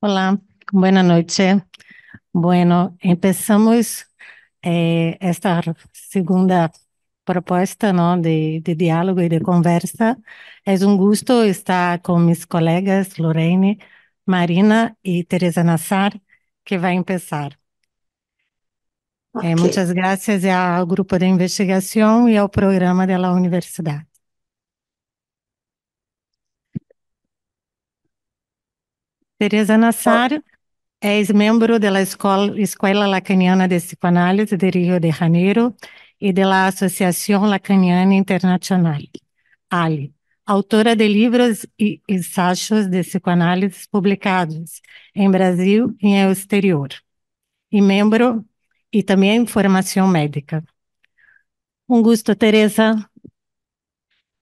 Olá, boa noite. Bueno, começamos eh, esta segunda proposta não, de, de diálogo e de conversa. É um gosto estar com meus colegas Lorene, Marina e Teresa Nassar, que vai começar. Eh, okay. Eh, muitas graças ao grupo de investigação e ao programa da universidade. Teresa Nassar é membro da Escola, Lacaniana de Psicoanálise de Rio de Janeiro e da Associação Lacaniana Internacional, ALI, autora de livros e ensaios de psicoanálise publicados em Brasil e no exterior, e membro e também formação médica. Um gosto, Tereza.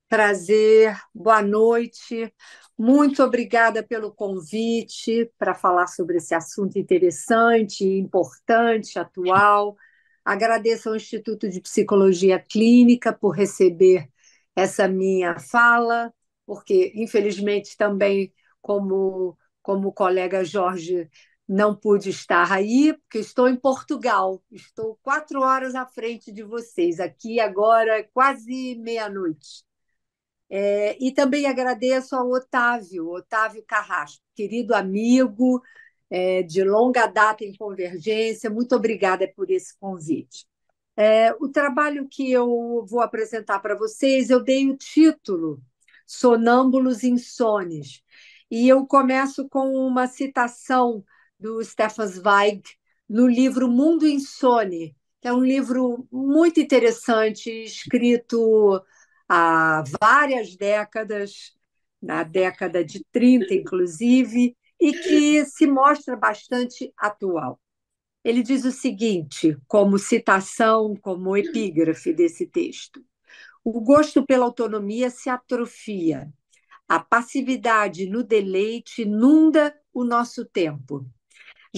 Prazer, boa noite. Muito obrigada pelo convite para falar sobre esse assunto interessante, importante, atual. Agradeço ao Instituto de Psicologia Clínica por receber essa minha fala, porque, infelizmente, também, como, como o colega Jorge, não pude estar aí, porque estou em Portugal. Estou quatro horas à frente de vocês, aqui agora, quase meia-noite. É, e também agradeço ao Otávio, Otávio Carrasco, querido amigo é, de longa data em convergência. Muito obrigada por esse convite. É, o trabalho que eu vou apresentar para vocês, eu dei o título Sonâmbulos Insones. E eu começo com uma citação do Stefan Zweig no livro Mundo Insone, que é um livro muito interessante, escrito há várias décadas, na década de 30, inclusive, e que se mostra bastante atual. Ele diz o seguinte, como citação, como epígrafe desse texto: O gosto pela autonomia se atrofia. A passividade no deleite inunda o nosso tempo.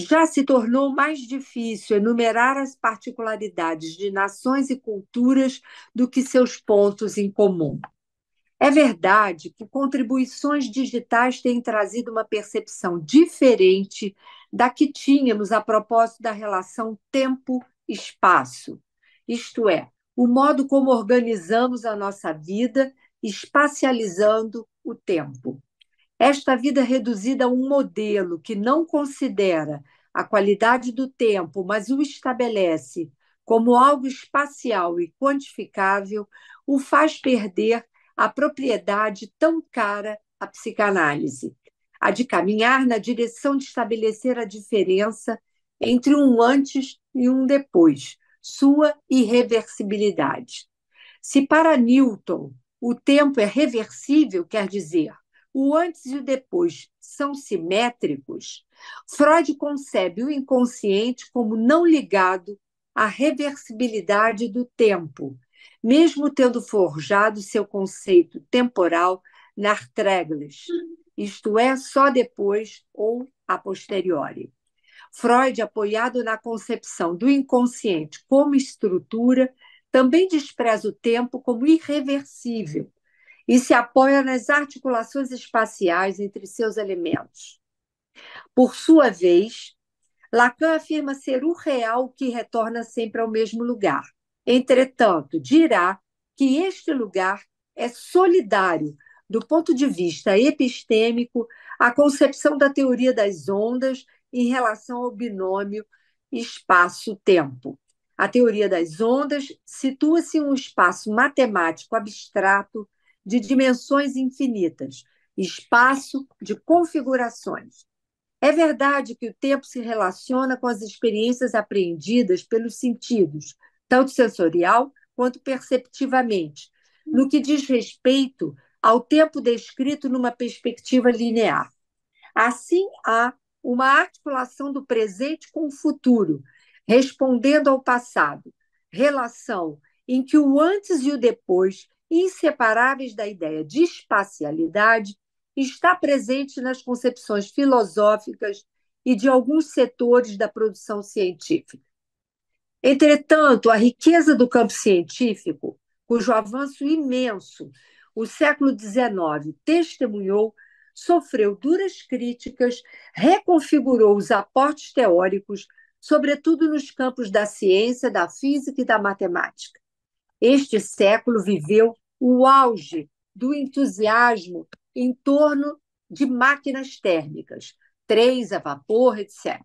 Já se tornou mais difícil enumerar as particularidades de nações e culturas do que seus pontos em comum. É verdade que contribuições digitais têm trazido uma percepção diferente da que tínhamos a propósito da relação tempo-espaço, isto é, o modo como organizamos a nossa vida, espacializando o tempo. Esta vida reduzida a um modelo que não considera a qualidade do tempo, mas o estabelece como algo espacial e quantificável, o faz perder a propriedade tão cara à psicanálise, a de caminhar na direção de estabelecer a diferença entre um antes e um depois, sua irreversibilidade. Se para Newton o tempo é reversível, quer dizer, o antes e o depois são simétricos, Freud concebe o inconsciente como não ligado à reversibilidade do tempo, mesmo tendo forjado seu conceito temporal na regras, isto é, só depois ou a posteriori. Freud, apoiado na concepção do inconsciente como estrutura, também despreza o tempo como irreversível, e se apoia nas articulações espaciais entre seus elementos. Por sua vez, Lacan afirma ser o real que retorna sempre ao mesmo lugar. Entretanto, dirá que este lugar é solidário do ponto de vista epistêmico à concepção da teoria das ondas em relação ao binômio espaço-tempo. A teoria das ondas situa-se em um espaço matemático abstrato de dimensões infinitas, espaço de configurações. É verdade que o tempo se relaciona com as experiências apreendidas pelos sentidos, tanto sensorial quanto perceptivamente, no que diz respeito ao tempo descrito numa perspectiva linear. Assim, há uma articulação do presente com o futuro, respondendo ao passado, relação em que o antes e o depois inseparáveis da ideia de espacialidade, está presente nas concepções filosóficas e de alguns setores da produção científica. Entretanto, a riqueza do campo científico, cujo avanço imenso o século XIX testemunhou, sofreu duras críticas, reconfigurou os aportes teóricos, sobretudo nos campos da ciência, da física e da matemática. Este século viveu o auge do entusiasmo em torno de máquinas térmicas, três a vapor, etc.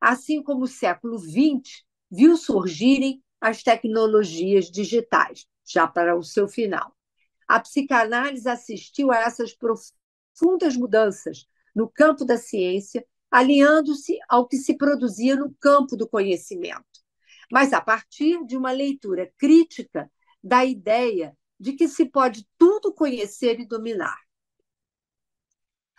Assim como o século XX viu surgirem as tecnologias digitais, já para o seu final. A psicanálise assistiu a essas profundas mudanças no campo da ciência, aliando-se ao que se produzia no campo do conhecimento mas a partir de uma leitura crítica da ideia de que se pode tudo conhecer e dominar.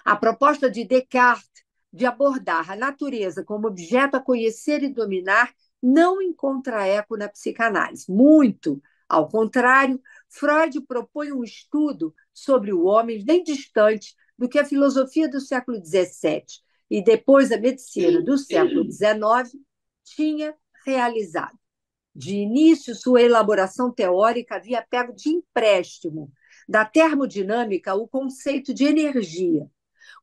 A proposta de Descartes de abordar a natureza como objeto a conhecer e dominar não encontra eco na psicanálise. Muito, ao contrário, Freud propõe um estudo sobre o homem bem distante do que a filosofia do século XVII e depois a medicina do século XIX tinha realizado. De início, sua elaboração teórica havia pego de empréstimo da termodinâmica o conceito de energia.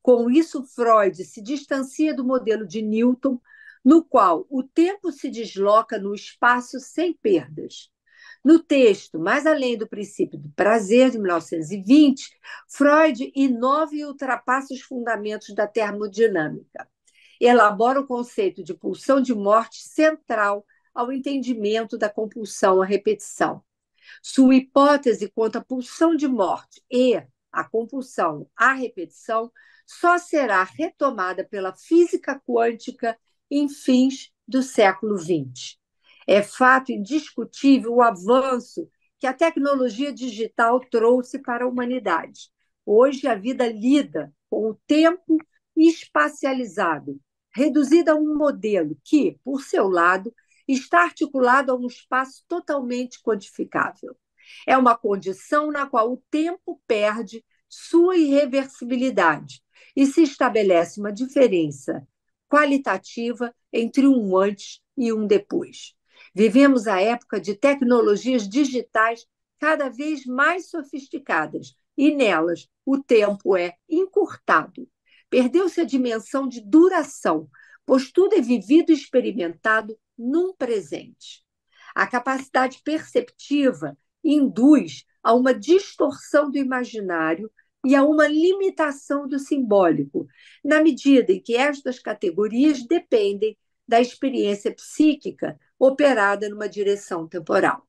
Com isso, Freud se distancia do modelo de Newton, no qual o tempo se desloca no espaço sem perdas. No texto, mais além do princípio do prazer, de 1920, Freud inova e ultrapassa os fundamentos da termodinâmica elabora o conceito de pulsão de morte central ao entendimento da compulsão à repetição. Sua hipótese quanto à pulsão de morte e a compulsão à repetição só será retomada pela física quântica em fins do século XX. É fato indiscutível o avanço que a tecnologia digital trouxe para a humanidade. Hoje, a vida lida com o tempo espacializado, reduzida a um modelo que, por seu lado, está articulado a um espaço totalmente codificável. É uma condição na qual o tempo perde sua irreversibilidade e se estabelece uma diferença qualitativa entre um antes e um depois. Vivemos a época de tecnologias digitais cada vez mais sofisticadas e nelas o tempo é encurtado Perdeu-se a dimensão de duração, pois tudo é vivido e experimentado num presente. A capacidade perceptiva induz a uma distorção do imaginário e a uma limitação do simbólico, na medida em que estas categorias dependem da experiência psíquica operada numa direção temporal.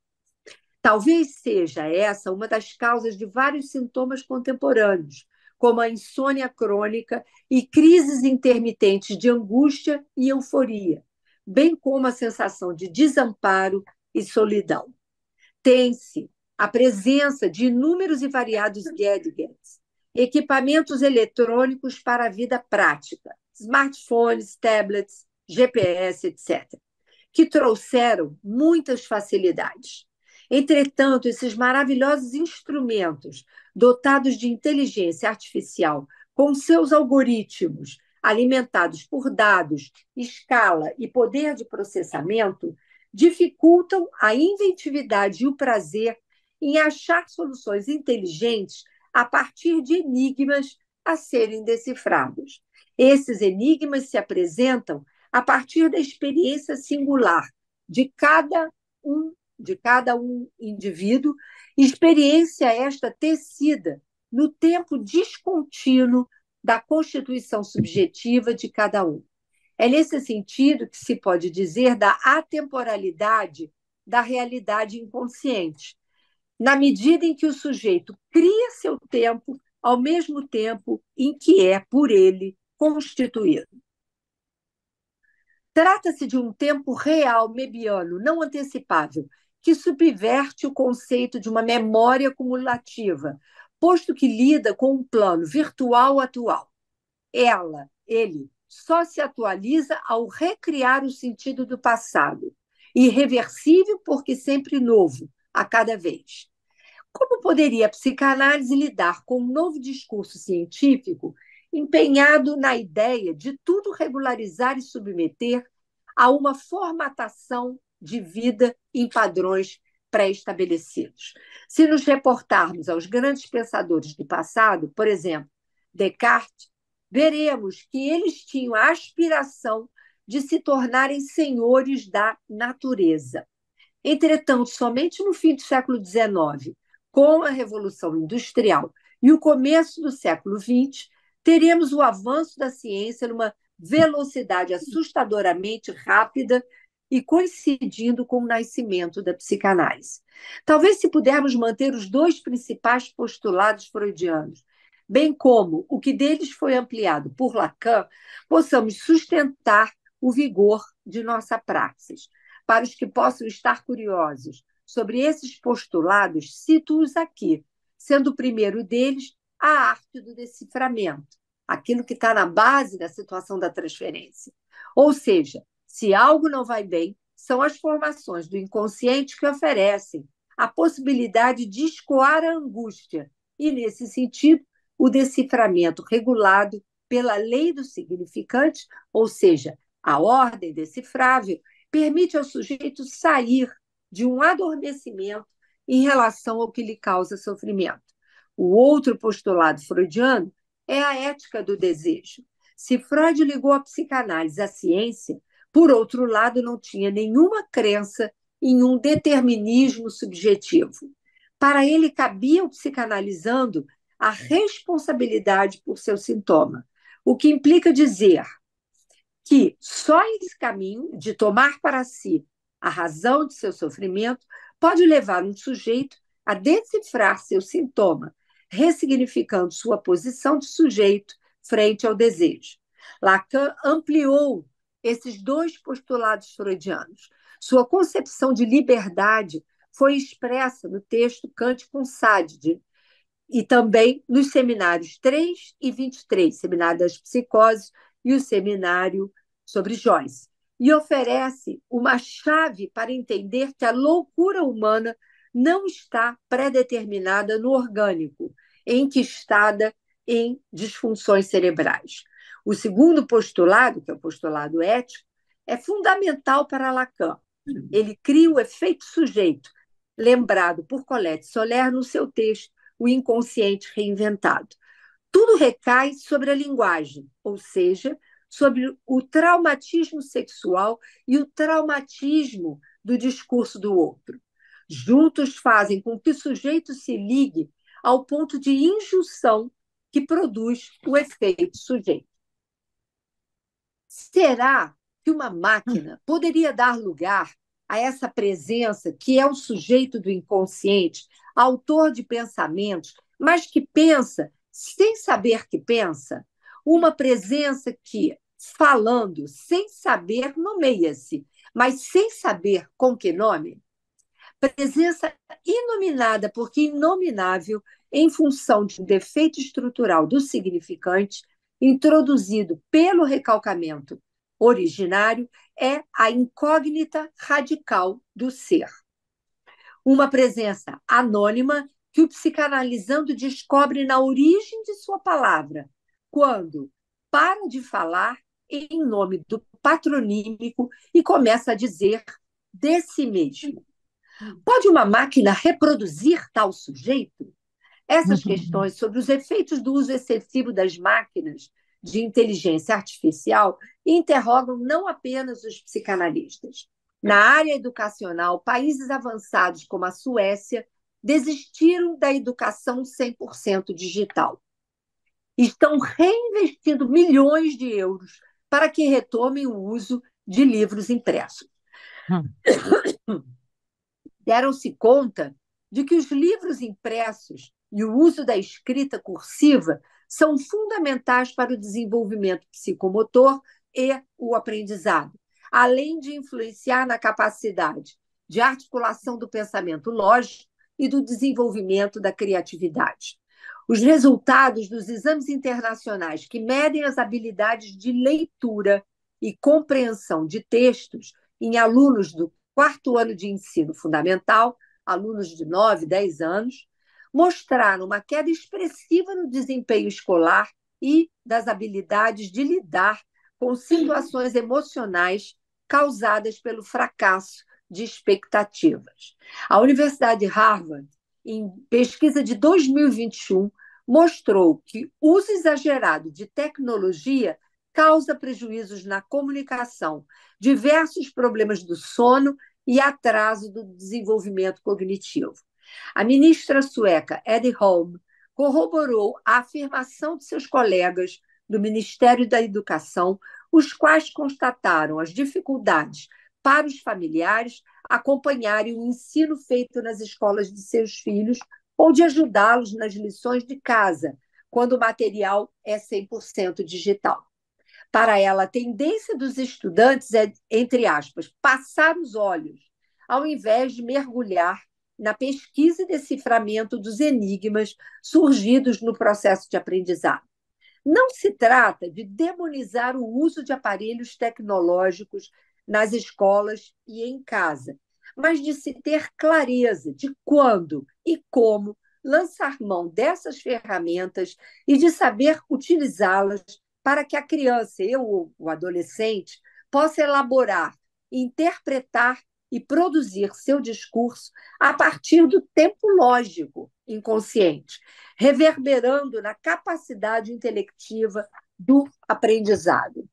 Talvez seja essa uma das causas de vários sintomas contemporâneos, como a insônia crônica e crises intermitentes de angústia e euforia, bem como a sensação de desamparo e solidão. Tem-se a presença de inúmeros e variados gadgets, equipamentos eletrônicos para a vida prática, smartphones, tablets, GPS, etc., que trouxeram muitas facilidades. Entretanto, esses maravilhosos instrumentos, dotados de inteligência artificial, com seus algoritmos, alimentados por dados, escala e poder de processamento, dificultam a inventividade e o prazer em achar soluções inteligentes a partir de enigmas a serem decifrados. Esses enigmas se apresentam a partir da experiência singular de cada um de cada um indivíduo, experiência esta tecida no tempo descontínuo da constituição subjetiva de cada um. É nesse sentido que se pode dizer da atemporalidade da realidade inconsciente, na medida em que o sujeito cria seu tempo ao mesmo tempo em que é por ele constituído. Trata-se de um tempo real, mebiano, não antecipável, que subverte o conceito de uma memória cumulativa, posto que lida com um plano virtual atual. Ela, ele, só se atualiza ao recriar o sentido do passado, irreversível porque sempre novo, a cada vez. Como poderia a psicanálise lidar com um novo discurso científico empenhado na ideia de tudo regularizar e submeter a uma formatação de vida em padrões pré-estabelecidos. Se nos reportarmos aos grandes pensadores do passado, por exemplo, Descartes, veremos que eles tinham a aspiração de se tornarem senhores da natureza. Entretanto, somente no fim do século XIX, com a Revolução Industrial e o começo do século XX, teremos o avanço da ciência numa velocidade assustadoramente rápida e coincidindo com o nascimento da psicanálise. Talvez se pudermos manter os dois principais postulados freudianos, bem como o que deles foi ampliado por Lacan, possamos sustentar o vigor de nossa praxis. Para os que possam estar curiosos sobre esses postulados, cito-os aqui, sendo o primeiro deles a arte do deciframento, aquilo que está na base da situação da transferência. Ou seja, se algo não vai bem, são as formações do inconsciente que oferecem a possibilidade de escoar a angústia, e, nesse sentido, o deciframento regulado pela lei do significante, ou seja, a ordem decifrável, permite ao sujeito sair de um adormecimento em relação ao que lhe causa sofrimento. O outro postulado freudiano é a ética do desejo. Se Freud ligou a psicanálise à ciência, por outro lado, não tinha nenhuma crença em um determinismo subjetivo. Para ele, cabia ao psicanalizando a responsabilidade por seu sintoma, o que implica dizer que só esse caminho de tomar para si a razão de seu sofrimento pode levar um sujeito a decifrar seu sintoma, ressignificando sua posição de sujeito frente ao desejo. Lacan ampliou esses dois postulados freudianos. Sua concepção de liberdade foi expressa no texto com Sádico e também nos seminários 3 e 23, Seminário das Psicoses e o Seminário sobre Joyce, e oferece uma chave para entender que a loucura humana não está pré-determinada no orgânico, enquistada em disfunções cerebrais. O segundo postulado, que é o postulado ético, é fundamental para Lacan. Hum. Ele cria o efeito sujeito, lembrado por Colette Soler no seu texto O Inconsciente Reinventado. Tudo recai sobre a linguagem, ou seja, sobre o traumatismo sexual e o traumatismo do discurso do outro. Juntos fazem com que o sujeito se ligue ao ponto de injunção que produz o efeito sujeito. Será que uma máquina hum. poderia dar lugar a essa presença que é o sujeito do inconsciente, autor de pensamentos, mas que pensa sem saber que pensa? Uma presença que, falando sem saber, nomeia-se, mas sem saber com que nome? Presença inominada, porque inominável, em função de um defeito estrutural do significante, introduzido pelo recalcamento originário é a incógnita radical do ser. Uma presença anônima que o psicanalizando descobre na origem de sua palavra, quando para de falar em nome do patronímico e começa a dizer de si mesmo. Hum. Pode uma máquina reproduzir tal sujeito? Essas uhum. questões sobre os efeitos do uso excessivo das máquinas de inteligência artificial interrogam não apenas os psicanalistas. Na área educacional, países avançados como a Suécia desistiram da educação 100% digital. Estão reinvestindo milhões de euros para que retomem o uso de livros impressos. Hum. Deram-se conta de que os livros impressos e o uso da escrita cursiva são fundamentais para o desenvolvimento psicomotor e o aprendizado, além de influenciar na capacidade de articulação do pensamento lógico e do desenvolvimento da criatividade. Os resultados dos exames internacionais que medem as habilidades de leitura e compreensão de textos em alunos do quarto ano de ensino fundamental, alunos de 9, 10 anos, mostraram uma queda expressiva no desempenho escolar e das habilidades de lidar com situações emocionais causadas pelo fracasso de expectativas. A Universidade de Harvard, em pesquisa de 2021, mostrou que uso exagerado de tecnologia causa prejuízos na comunicação, diversos problemas do sono e atraso do desenvolvimento cognitivo. A ministra sueca Ed Holm corroborou a afirmação de seus colegas do Ministério da Educação, os quais constataram as dificuldades para os familiares acompanharem o ensino feito nas escolas de seus filhos ou de ajudá-los nas lições de casa, quando o material é 100% digital. Para ela, a tendência dos estudantes é, entre aspas, passar os olhos, ao invés de mergulhar na pesquisa e deciframento dos enigmas surgidos no processo de aprendizado. Não se trata de demonizar o uso de aparelhos tecnológicos nas escolas e em casa, mas de se ter clareza de quando e como lançar mão dessas ferramentas e de saber utilizá-las para que a criança, eu ou o adolescente, possa elaborar, interpretar e produzir seu discurso a partir do tempo lógico inconsciente, reverberando na capacidade intelectiva do aprendizado.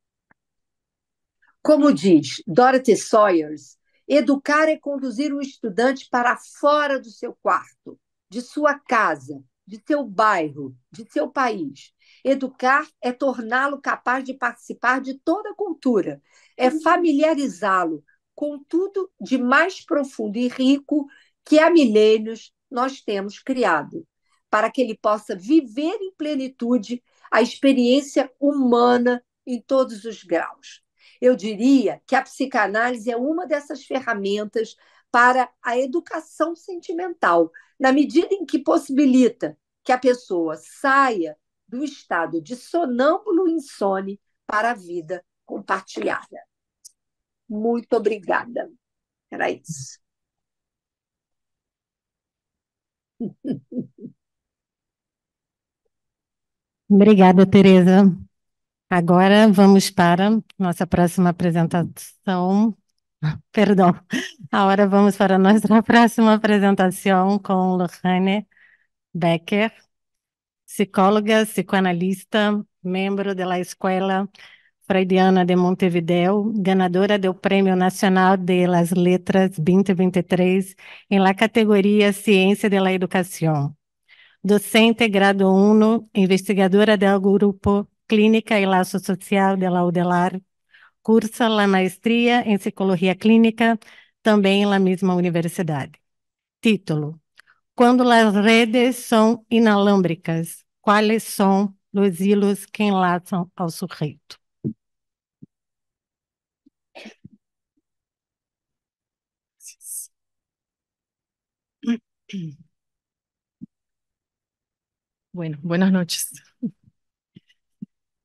Como diz Dorothy Sawyers, educar é conduzir o estudante para fora do seu quarto, de sua casa, de seu bairro, de seu país. Educar é torná-lo capaz de participar de toda a cultura, é uhum. familiarizá-lo com tudo de mais profundo e rico que há milênios nós temos criado, para que ele possa viver em plenitude a experiência humana em todos os graus. Eu diria que a psicanálise é uma dessas ferramentas para a educação sentimental, na medida em que possibilita que a pessoa saia do estado de sonâmbulo insone para a vida compartilhada. Muito obrigada. Era isso. Obrigada, Tereza. Agora vamos para nossa próxima apresentação. Perdão. Agora vamos para nossa próxima apresentação com Lohane Becker, psicóloga, psicoanalista, membro da Escola freudiana de Montevideo, ganadora do Prêmio Nacional de las Letras 2023 em la categoria Ciência de la Educação. Docente grado 1, investigadora del grupo Clínica e Laço Social de la UDELAR, cursa la maestria em Psicologia Clínica, também na mesma universidade. Título: Quando as redes são inalâmbricas, quais são os hilos que enlaçam ao sujeito? Bueno, buenas noches.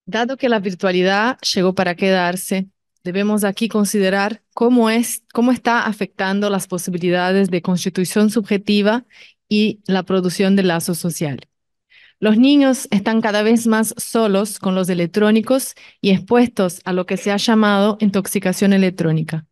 Dado que la virtualidad llegó para quedarse, debemos aquí considerar cómo, es, cómo está afectando las posibilidades de constitución subjetiva y la producción de lazo social. Los niños están cada vez más solos con los electrónicos y expuestos a lo que se ha llamado intoxicación electrónica.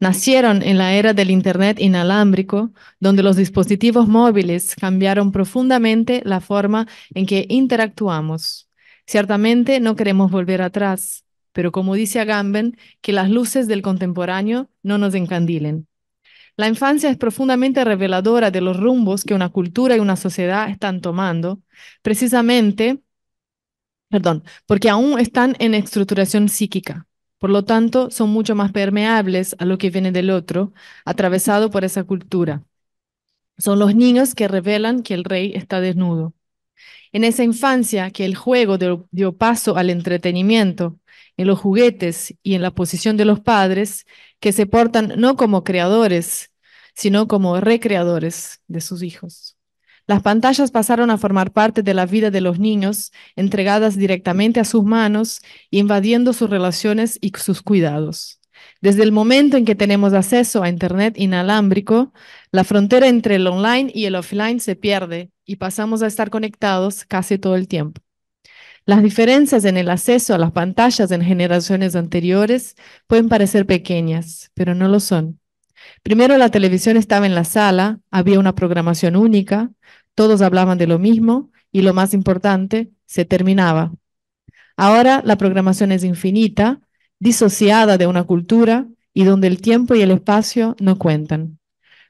Nacieron en la era del Internet inalámbrico, donde los dispositivos móviles cambiaron profundamente la forma en que interactuamos. Ciertamente no queremos volver atrás, pero como dice Agamben, que las luces del contemporáneo no nos encandilen. La infancia es profundamente reveladora de los rumbos que una cultura y una sociedad están tomando, precisamente, perdón, porque aún están en estructuración psíquica. Por lo tanto, son mucho más permeables a lo que viene del otro, atravesado por esa cultura. Son los niños que revelan que el rey está desnudo. En esa infancia que el juego dio paso al entretenimiento, en los juguetes y en la posición de los padres, que se portan no como creadores, sino como recreadores de sus hijos. Las pantallas pasaron a formar parte de la vida de los niños, entregadas directamente a sus manos, invadiendo sus relaciones y sus cuidados. Desde el momento en que tenemos acceso a Internet inalámbrico, la frontera entre el online y el offline se pierde y pasamos a estar conectados casi todo el tiempo. Las diferencias en el acceso a las pantallas en generaciones anteriores pueden parecer pequeñas, pero no lo son. Primero la televisión estaba en la sala, había una programación única, todos hablaban de lo mismo y lo más importante, se terminaba. Ahora la programación es infinita, disociada de una cultura y donde el tiempo y el espacio no cuentan.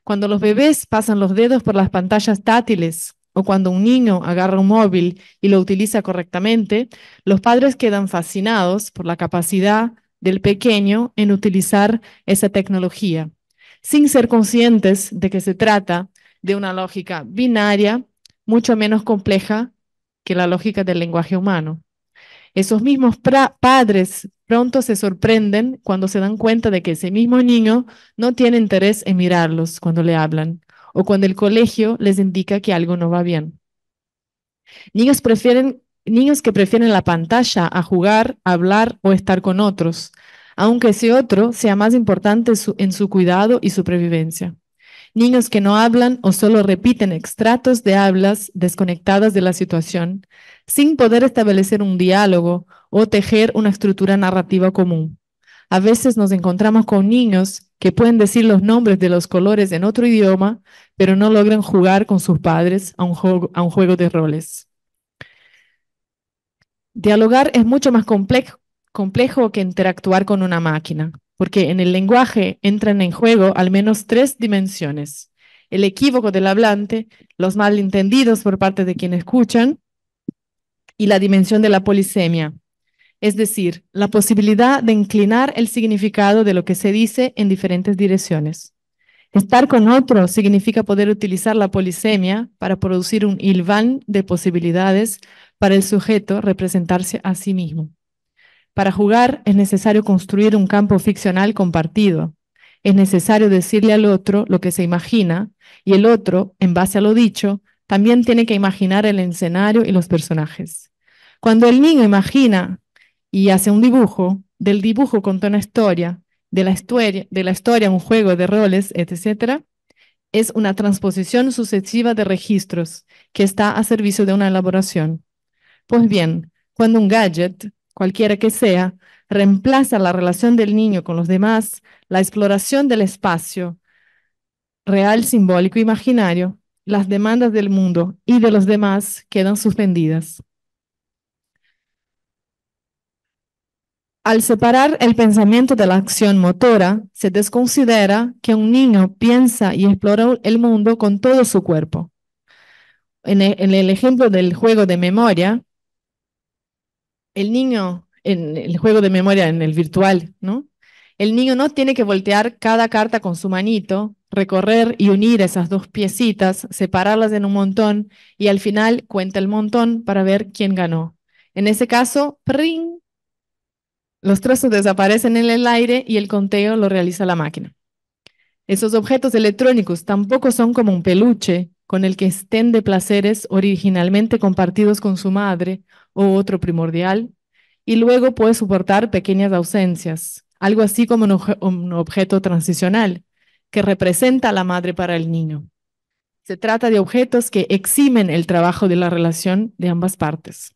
Cuando los bebés pasan los dedos por las pantallas táctiles o cuando un niño agarra un móvil y lo utiliza correctamente, los padres quedan fascinados por la capacidad del pequeño en utilizar esa tecnología, sin ser conscientes de que se trata de una lógica binaria mucho menos compleja que la lógica del lenguaje humano. Esos mismos padres pronto se sorprenden cuando se dan cuenta de que ese mismo niño no tiene interés en mirarlos cuando le hablan o cuando el colegio les indica que algo no va bien. Niños, prefieren, niños que prefieren la pantalla a jugar, hablar o estar con otros, aunque ese otro sea más importante en su cuidado y supervivencia niños que no hablan o solo repiten extratos de hablas desconectadas de la situación, sin poder establecer un diálogo o tejer una estructura narrativa común. A veces nos encontramos con niños que pueden decir los nombres de los colores en otro idioma, pero no logran jugar con sus padres a un juego, de roles. Dialogar es mucho más complejo que interactuar con una máquina porque en el lenguaje entran en juego al menos tres dimensiones. El equívoco del hablante, los malentendidos por parte de quien escuchan y la dimensión de la polisemia, es decir, la posibilidad de inclinar el significado de lo que se dice en diferentes direcciones. Estar con otro significa poder utilizar la polisemia para producir un ilván de posibilidades para el sujeto representarse a sí mismo. Para jugar es necesario construir un campo ficcional compartido. Es necesario decirle al otro lo que se imagina y el otro, en base a lo dicho, también tiene que imaginar el escenario y los personajes. Cuando el niño imagina y hace un dibujo, del dibujo contó una historia, de la historia, de la historia un juego de roles, etc., es una transposición sucesiva de registros que está a servicio de una elaboración. Pues bien, cuando un gadget, cualquiera que sea, reemplaza la relación del niño con los demás, la exploración del espacio real, simbólico, imaginario, las demandas del mundo y de los demás quedan suspendidas. Al separar el pensamiento de la acción motora, se desconsidera que un niño piensa y explora el mundo con todo su cuerpo. En el ejemplo del juego de memoria, el niño, en el juego de memoria, en el virtual, ¿no? El niño no tiene que voltear cada carta con su manito, recorrer y unir esas dos piecitas, separarlas en un montón y al final cuenta el montón para ver quién ganó. En ese caso, ¡pring! Los trozos desaparecen en el aire y el conteo lo realiza la máquina. Esos objetos electrónicos tampoco son como un peluche con el que estén de placeres originalmente compartidos con su madre o otro primordial, y luego puede soportar pequeñas ausencias, algo así como un, objeto transicional, que representa a la madre para el niño. Se trata de objetos que eximen el trabajo de la relación de ambas partes.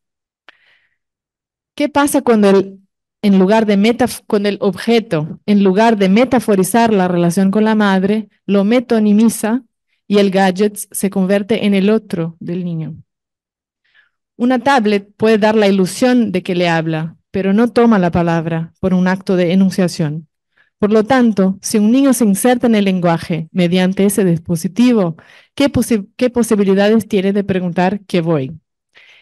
¿Qué pasa cuando el, en lugar de meta, con el objeto, en lugar de metaforizar la relación con la madre, lo metonimiza y el gadget se convierte en el otro del niño? Una tablet puede dar la ilusión de que le habla, pero no toma la palabra por un acto de enunciación. Por lo tanto, si un niño se inserta en el lenguaje mediante ese dispositivo, ¿qué, posibilidades tiene de preguntar qué voy?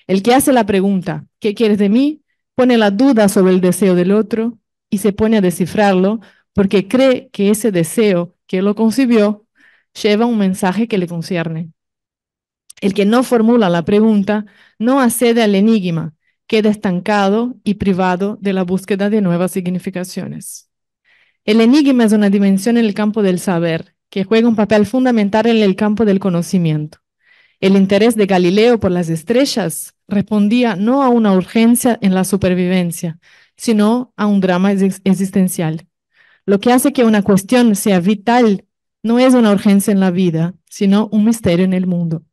El que hace la pregunta, ¿qué quieres de mí? pone la duda sobre el deseo del otro y se pone a descifrarlo porque cree que ese deseo que lo concibió lleva un mensaje que le concierne. El que no formula la pregunta no accede al enigma, queda estancado y privado de la búsqueda de nuevas significaciones. El enigma es una dimensión en el campo del saber que juega un papel fundamental en el campo del conocimiento. El interés de Galileo por las estrellas respondía no a una urgencia en la supervivencia, sino a un drama existencial. Lo que hace que una cuestión sea vital no es una urgencia en la vida, sino un misterio en el mundo.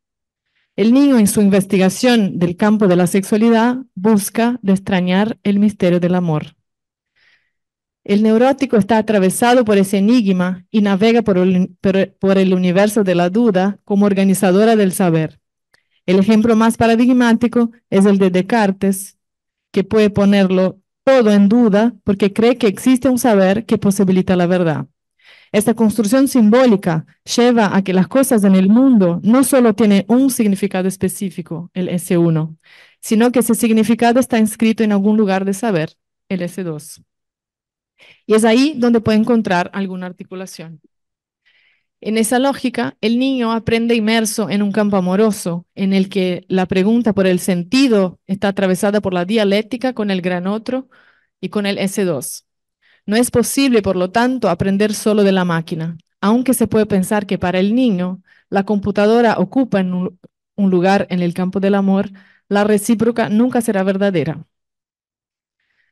El niño en su investigación del campo de la sexualidad busca extrañar el misterio del amor. El neurótico está atravesado por ese enigma y navega por el, por el universo de la duda como organizadora del saber. El ejemplo más paradigmático es el de Descartes, que puede ponerlo todo en duda porque cree que existe un saber que posibilita la verdad. Esta construcción simbólica lleva a que las cosas en el mundo no solo tienen un significado específico, el S1, sino que ese significado está inscrito en algún lugar de saber, el S2. Y es ahí donde puede encontrar alguna articulación. En esa lógica, el niño aprende inmerso en un campo amoroso, en el que la pregunta por el sentido está atravesada por la dialéctica con el gran otro y con el S2. No es posible, por lo tanto, aprender solo de la máquina, aunque se puede pensar que para el niño la computadora ocupa un, lugar en el campo del amor, la recíproca nunca será verdadera.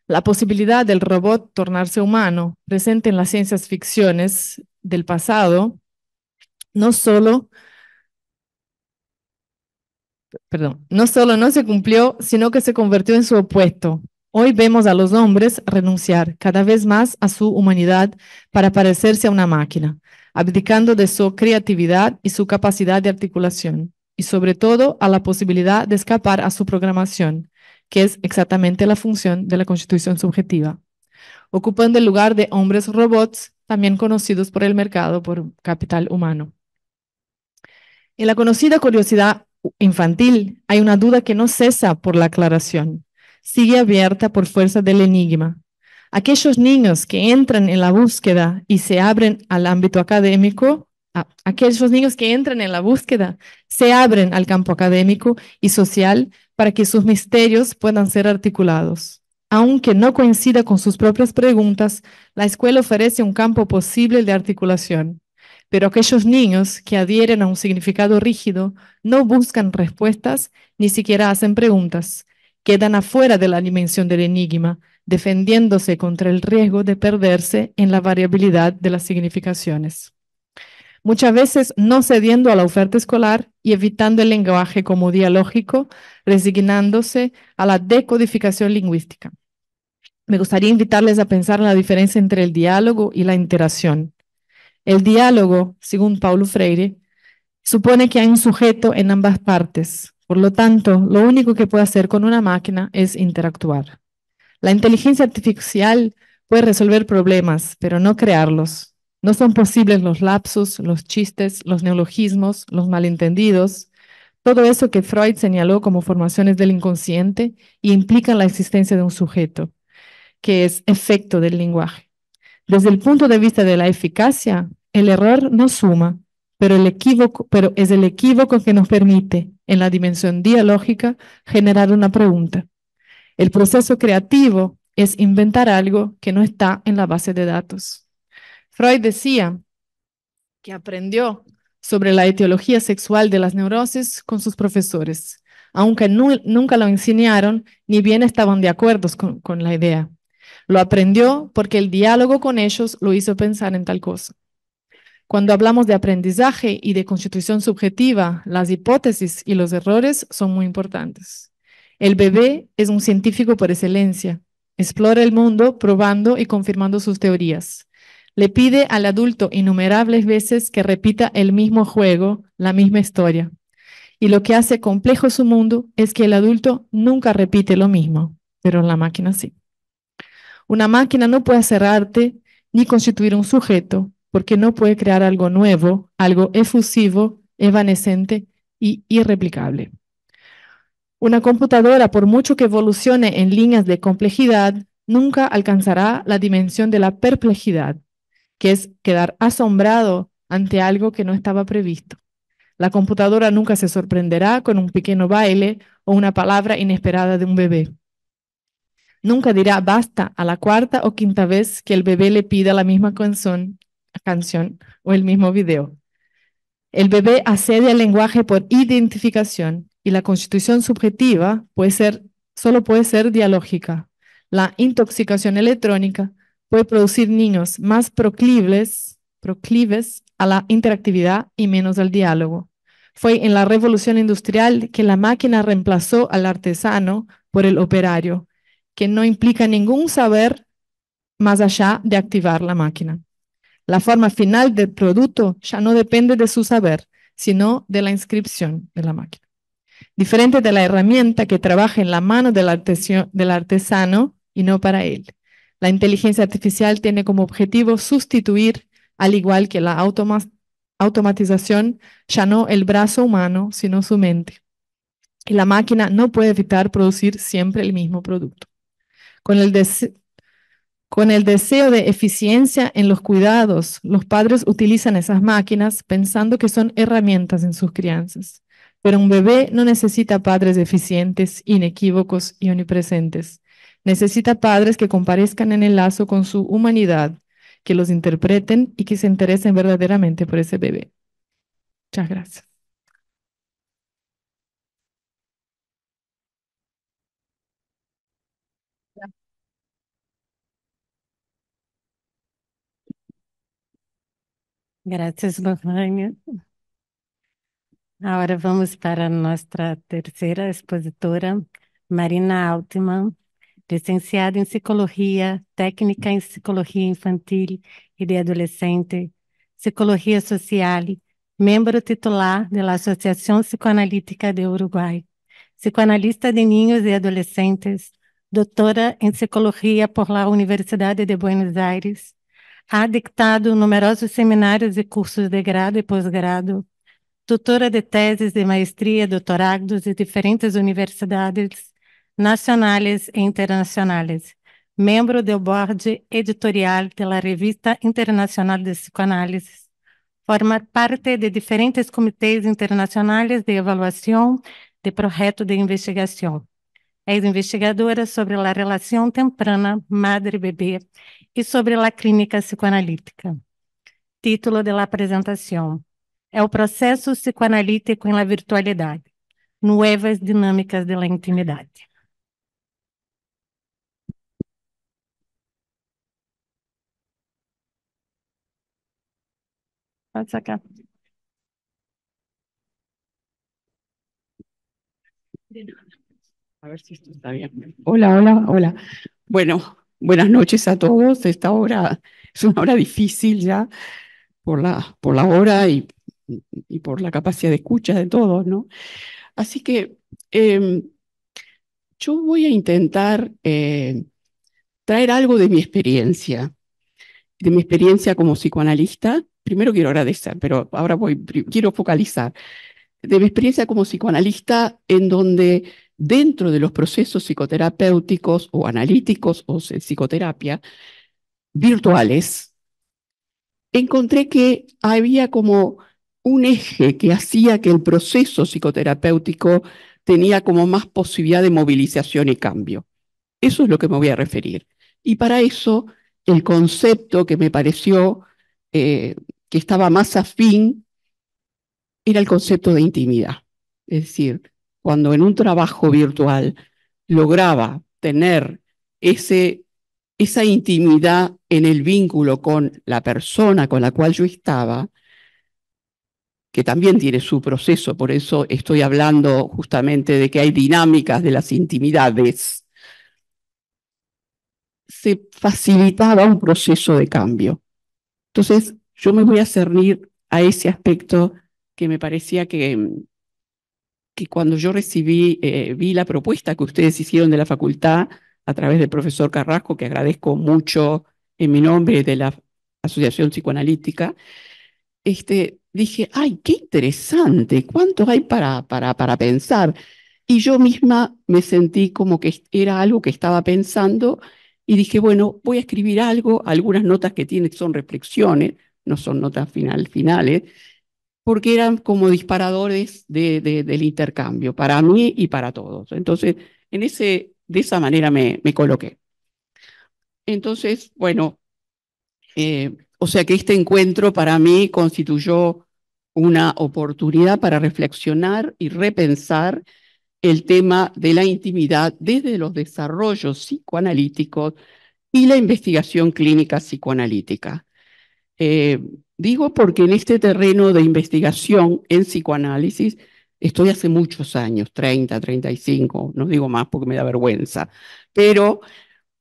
La posibilidad del robot tornarse humano, presente en las ciencias ficciones del pasado, no solo, perdón, no solo no se cumplió, sino que se convirtió en su opuesto, Hoy vemos a los hombres renunciar cada vez más a su humanidad para parecerse a una máquina, abdicando de su creatividad y su capacidad de articulación, y sobre todo a la posibilidad de escapar a su programación, que es exactamente la función de la constitución subjetiva, ocupando el lugar de hombres robots, también conocidos por el mercado por capital humano. En la conocida curiosidad infantil hay una duda que no cesa por la aclaración sigue abierta por fuerza del enigma. Aquellos niños que entran en la búsqueda y se abren al ámbito académico, aquellos niños que entran en la búsqueda se abren al campo académico y social para que sus misterios puedan ser articulados. Aunque no coincida con sus propias preguntas, la escuela ofrece un campo posible de articulación. Pero aquellos niños que adhieren a un significado rígido no buscan respuestas ni siquiera hacen preguntas, quedan afuera de la dimensión del enigma, defendiéndose contra el riesgo de perderse en la variabilidad de las significaciones. Muchas veces no cediendo a la oferta escolar y evitando el lenguaje como dialógico, resignándose a la decodificación lingüística. Me gustaría invitarles a pensar en la diferencia entre el diálogo y la interacción. El diálogo, según Paulo Freire, supone que hay un sujeto en ambas partes, por lo tanto, lo único que puede hacer con una máquina es interactuar. La inteligencia artificial puede resolver problemas, pero no crearlos. No son posibles los lapsos, los chistes, los neologismos, los malentendidos, todo eso que Freud señaló como formaciones del inconsciente y implica la existencia de un sujeto, que es efecto del lenguaje. Desde el punto de vista de la eficacia, el error no suma, pero, pero es el equívoco que nos permite en la dimensión dialógica, generar una pregunta. El proceso creativo es inventar algo que no está en la base de datos. Freud decía que aprendió sobre la etiología sexual de las neurosis con sus profesores, aunque nunca lo enseñaron ni bien estaban de acuerdo con la idea. Lo aprendió porque el diálogo con ellos lo hizo pensar en tal cosa. Cuando hablamos de aprendizaje y de constitución subjetiva, las hipótesis y los errores son muy importantes. El bebé es un científico por excelencia. Explora el mundo probando y confirmando sus teorías. Le pide al adulto innumerables veces que repita el mismo juego, la misma historia. Y lo que hace complejo su mundo es que el adulto nunca repite lo mismo, pero la máquina sí. Una máquina no puede hacer ni constituir un sujeto, porque no puede crear algo nuevo, algo efusivo, evanescente y irreplicable. Una computadora, por mucho que evolucione en líneas de complejidad, nunca alcanzará la dimensión de la perplejidad, que es quedar asombrado ante algo que no estaba previsto. La computadora nunca se sorprenderá con un pequeño baile o una palabra inesperada de un bebé. Nunca dirá basta a la cuarta o quinta vez que el bebé le pida la misma canción canción o el mismo video. El bebé accede al lenguaje por identificación y la constitución subjetiva puede ser, solo puede ser dialógica. La intoxicación electrónica puede producir niños más proclives, proclives a la interactividad y menos al diálogo. Fue en la revolución industrial que la máquina reemplazó al artesano por el operario, que no implica ningún saber más allá de activar la máquina. La forma final del producto ya no depende de su saber, sino de la inscripción de la máquina. Diferente de la herramienta que trabaja en la mano del, artesano y no para él. La inteligencia artificial tiene como objetivo sustituir, al igual que la automatización, ya no el brazo humano, sino su mente. Y la máquina no puede evitar producir siempre el mismo producto. Con el, con el deseo de eficiencia en los cuidados, los padres utilizan esas máquinas pensando que son herramientas en sus crianzas. Pero un bebé no necesita padres eficientes, inequívocos y omnipresentes. Necesita padres que comparezcan en el lazo con su humanidad, que los interpreten y que se interesen verdaderamente por ese bebé. Muchas gracias. Graças, Lohane. Agora vamos para a nossa terceira expositora, Marina Altman, licenciada em Psicologia, técnica em Psicologia Infantil e de Adolescente, Psicologia Social, membro titular da Associação Psicoanalítica do Uruguai, psicoanalista de ninhos e adolescentes, doutora em Psicologia por la Universidade de Buenos Aires, Ha dictado numerosos seminários e cursos de grado e pós-grado, tutora de teses de maestria, doutorados de diferentes universidades nacionais e internacionais, membro do board editorial da Revista Internacional de Psicoanálise, forma parte de diferentes comitês internacionais de avaliação de projeto de investigação. É investigadora sobre a relação temprana madre-bebê e sobre la clínica psicoanalítica. Título de la é o processo psicoanalítico em la virtualidade, Nuevas dinâmicas de la intimidade. Pode sacar. A ver si esto está bien. Hola, hola, hola. Bueno, Buenas noches a todos. Esta hora es una hora difícil ya por la, por la hora y, por la capacidad de escucha de todos, ¿no? Así que em, yo voy a intentar eh, traer algo de mi experiencia, de mi experiencia como psicoanalista. Primero quiero agradecer, pero ahora voy, quiero focalizar. De mi experiencia como psicoanalista en donde dentro de los procesos psicoterapéuticos o analíticos o psicoterapia virtuales, encontré que había como un eje que hacía que el proceso psicoterapéutico tenía como más posibilidad de movilización y cambio. Eso es lo que me voy a referir. Y para eso, el concepto que me pareció eh, que estaba más afín era el concepto de intimidad. Es decir, cuando en un trabajo virtual lograba tener ese, esa intimidad en el vínculo con la persona con la cual yo estaba, que también tiene su proceso, por eso estoy hablando justamente de que hay dinámicas de las intimidades, se facilitaba un proceso de cambio. Entonces, yo me voy a cernir a ese aspecto que me parecía que, mm, que cuando yo recibí, eh, vi la propuesta que ustedes hicieron de la facultad a través del profesor Carrasco, que agradezco mucho en mi nombre de la Asociación Psicoanalítica, este, dije, ay, qué interesante, cuánto hay para, para, pensar. Y yo misma me sentí como que era algo que estaba pensando y dije, bueno, voy a escribir algo, algunas notas que tienen son reflexiones, no son notas final, finales, porque eran como disparadores del intercambio, para mí y para todos. Entonces, en ese, de esa manera me, coloqué. Entonces, bueno, eh, o sea que este encuentro para mí constituyó una oportunidad para reflexionar y repensar el tema de la intimidad desde los desarrollos psicoanalíticos y la investigación clínica psicoanalítica. Eh, Digo porque en este terreno de investigación en psicoanálisis estoy hace muchos años, 30, 35, no digo más porque me da vergüenza, pero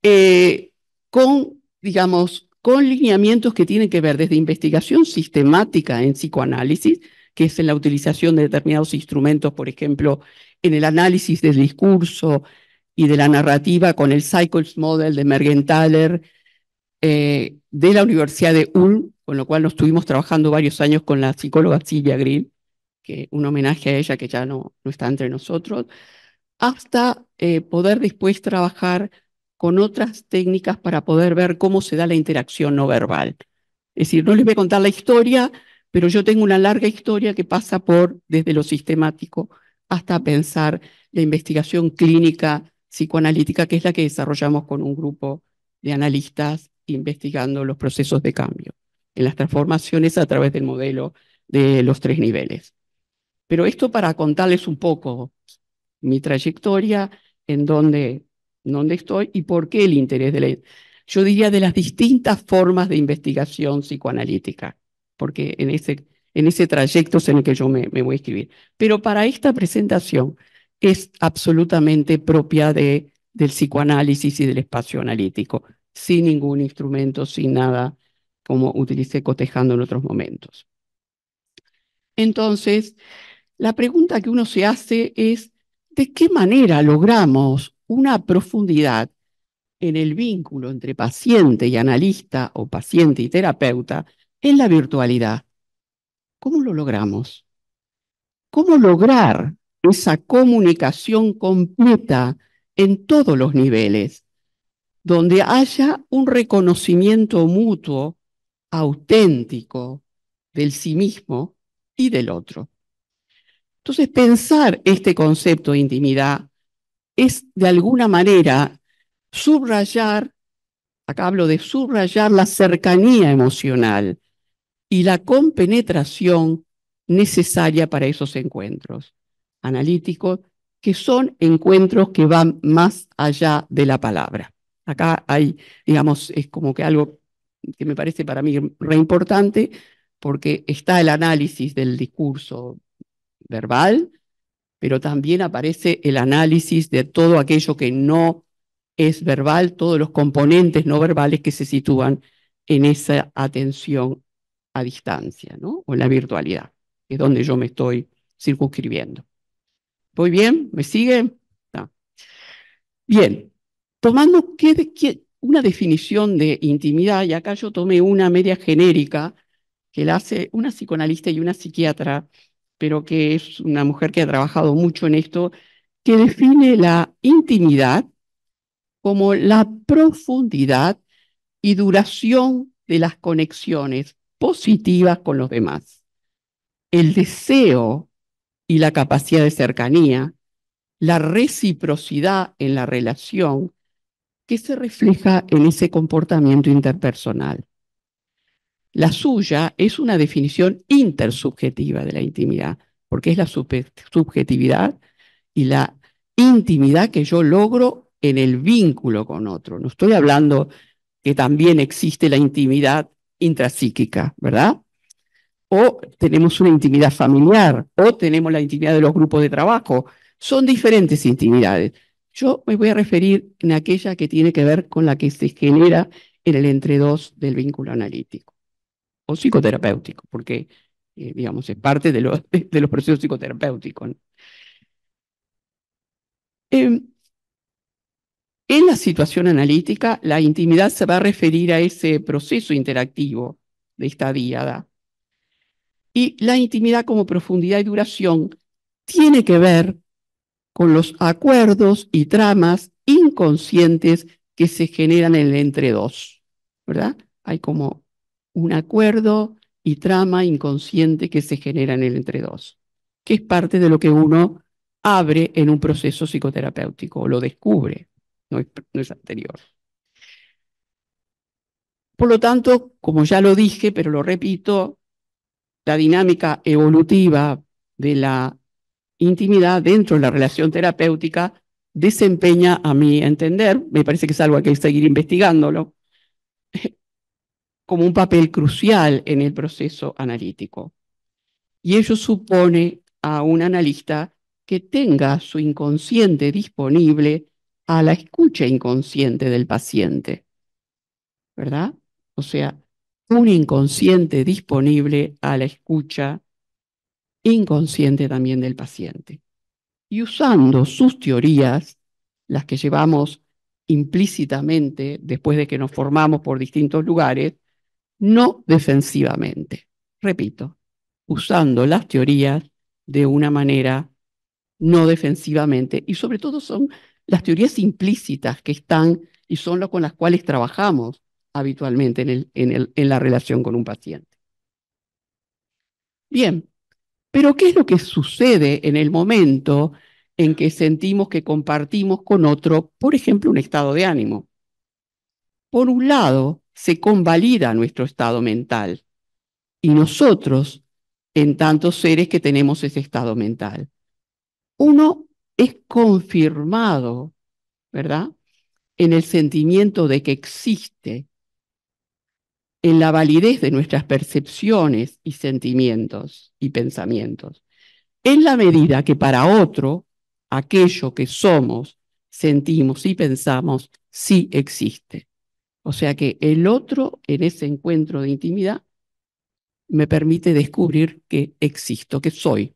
eh, con, digamos, con lineamientos que tienen que ver desde investigación sistemática en psicoanálisis, que es en la utilización de determinados instrumentos, por ejemplo, en el análisis del discurso y de la narrativa con el Cycles Model de Mergenthaler eh, de la Universidad de Ulm, con lo cual nos estuvimos trabajando varios años con la psicóloga Silvia Green, que un homenaje a ella que ya no, no está entre nosotros, hasta eh, poder después trabajar con otras técnicas para poder ver cómo se da la interacción no verbal. Es decir, no les voy a contar la historia, pero yo tengo una larga historia que pasa por desde lo sistemático hasta pensar la investigación clínica psicoanalítica, que es la que desarrollamos con un grupo de analistas investigando los procesos de cambio en las transformaciones a través del modelo de los tres niveles. Pero esto para contarles un poco mi trayectoria, en dónde, dónde estoy y por qué el interés de la, yo diría, de las distintas formas de investigación psicoanalítica, porque en ese, en ese trayecto es en el que yo me, me voy a escribir. Pero para esta presentación es absolutamente propia de, del psicoanálisis y del espacio analítico, sin ningún instrumento, sin nada como utilicé cotejando en otros momentos. Entonces, la pregunta que uno se hace es, ¿de qué manera logramos una profundidad en el vínculo entre paciente y analista o paciente y terapeuta en la virtualidad? ¿Cómo lo logramos? ¿Cómo lograr esa comunicación completa en todos los niveles, donde haya un reconocimiento mutuo auténtico del sí mismo y del otro. Entonces, pensar este concepto de intimidad es de alguna manera subrayar, acá hablo de subrayar la cercanía emocional y la compenetración necesaria para esos encuentros analíticos, que son encuentros que van más allá de la palabra. Acá hay, digamos, es como que algo que me parece para mí re importante, porque está el análisis del discurso verbal, pero también aparece el análisis de todo aquello que no es verbal, todos los componentes no verbales que se sitúan en esa atención a distancia, ¿no? O en la virtualidad, que es donde yo me estoy circunscribiendo. ¿Voy bien? ¿Me siguen? Ah. Bien. Tomando, ¿qué, qué, una definición de intimidad, y acá yo tomé una media genérica que la hace una psicoanalista y una psiquiatra, pero que es una mujer que ha trabajado mucho en esto, que define la intimidad como la profundidad y duración de las conexiones positivas con los demás, el deseo y la capacidad de cercanía, la reciprocidad en la relación, ¿Qué se refleja en ese comportamiento interpersonal. La suya es una definición intersubjetiva de la intimidad, porque es la subjetividad y la intimidad que yo logro en el vínculo con otro. No estoy hablando que también existe la intimidad intrapsíquica, ¿verdad? O tenemos una intimidad familiar, o tenemos la intimidad de los grupos de trabajo. Son diferentes intimidades. Yo me voy a referir en aquella que tiene que ver con la que se genera en el entre dos del vínculo analítico o psicoterapéutico, porque eh, digamos es parte de, de, los procesos psicoterapéuticos. Em, en la situación analítica, la intimidad se va a referir a ese proceso interactivo de esta diada. Y la intimidad como profundidad y duración tiene que ver con los acuerdos y tramas inconscientes que se generan en el entre dos, ¿verdad? Hay como un acuerdo y trama inconsciente que se genera en el entre dos, que es parte de lo que uno abre en un proceso psicoterapéutico, lo descubre, no es, no es anterior. Por lo tanto, como ya lo dije, pero lo repito, la dinámica evolutiva de la intimidad dentro de la relación terapéutica desempeña, a mi entender, me parece que es algo que hay que seguir investigándolo, como un papel crucial en el proceso analítico. Y ello supone a un analista que tenga su inconsciente disponible a la escucha inconsciente del paciente. ¿Verdad? O sea, un inconsciente disponible a la escucha inconsciente también del paciente. Y usando sus teorías, las que llevamos implícitamente después de que nos formamos por distintos lugares, no defensivamente. Repito, usando las teorías de una manera no defensivamente y sobre todo son las teorías implícitas que están y son las con las cuales trabajamos habitualmente en, el, el, en la relación con un paciente. Bien, pero ¿qué es lo que sucede en el momento en que sentimos que compartimos con otro, por ejemplo, un estado de ánimo? Por un lado, se convalida nuestro estado mental y nosotros en tantos seres que tenemos ese estado mental. Uno es confirmado, ¿verdad? En el sentimiento de que existe, en la validez de nuestras percepciones y sentimientos y pensamientos, en la medida que para otro aquello que somos, sentimos y pensamos sí existe. O sea que el otro en ese encuentro de intimidad me permite descubrir que existo, que soy.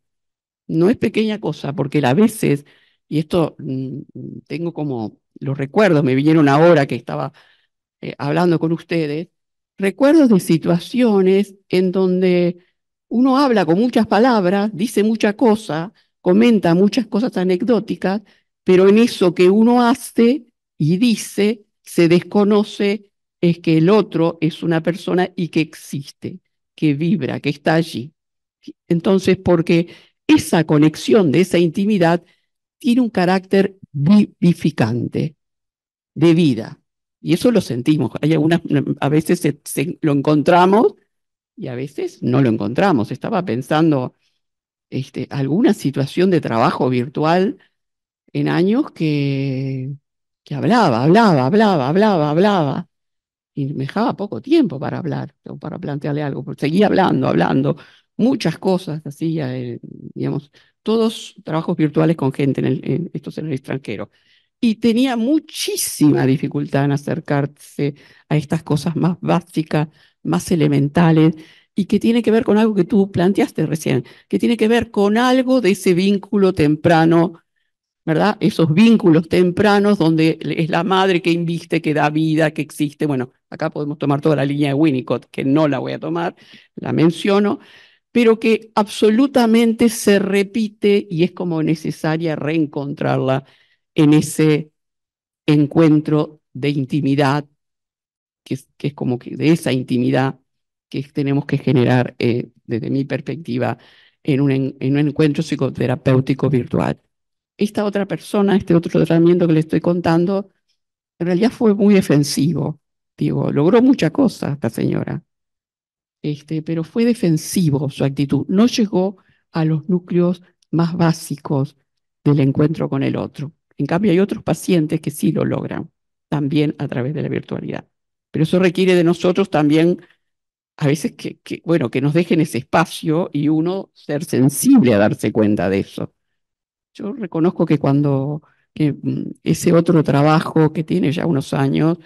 No es pequeña cosa, porque a veces, y esto mm, tengo como los recuerdos, me vinieron ahora que estaba eh, hablando con ustedes, recuerdos de situaciones en donde uno habla con muchas palabras, dice mucha cosa, comenta muchas cosas anecdóticas, pero en eso que uno hace y dice se desconoce es que el otro es una persona y que existe, que vibra, que está allí. Entonces, porque esa conexión de esa intimidad tiene un carácter vivificante de vida. Y eso lo sentimos. Hay algunas, a veces lo encontramos y a veces no lo encontramos. Estaba pensando este, alguna situación de trabajo virtual en años que, que hablaba, hablaba, hablaba, hablaba, hablaba. Y me dejaba poco tiempo para hablar o para plantearle algo. seguía hablando, hablando, muchas cosas así, eh, digamos, todos trabajos virtuales con gente, en estos en el extranjero y tenía muchísima dificultad en acercarse a estas cosas más básicas, más elementales, y que tiene que ver con algo que tú planteaste recién, que tiene que ver con algo de ese vínculo temprano, ¿verdad? Esos vínculos tempranos donde es la madre que inviste, que da vida, que existe. Bueno, acá podemos tomar toda la línea de Winnicott, que no la voy a tomar, la menciono, pero que absolutamente se repite y es como necesaria reencontrarla en ese encuentro de intimidad, que es, que es como que de esa intimidad que tenemos que generar eh, desde mi perspectiva en un, en, un encuentro psicoterapéutico virtual. Esta otra persona, este otro tratamiento que le estoy contando, en realidad fue muy defensivo. Digo, logró muchas cosas esta señora, este, pero fue defensivo su actitud. No llegó a los núcleos más básicos del encuentro con el otro. En cambio, hay otros pacientes que sí lo logran, también a través de la virtualidad. Pero eso requiere de nosotros también, a veces, que, bueno, que nos dejen ese espacio y uno ser sensible a darse cuenta de eso. Yo reconozco que cuando mm, ese otro trabajo que tiene ya unos años,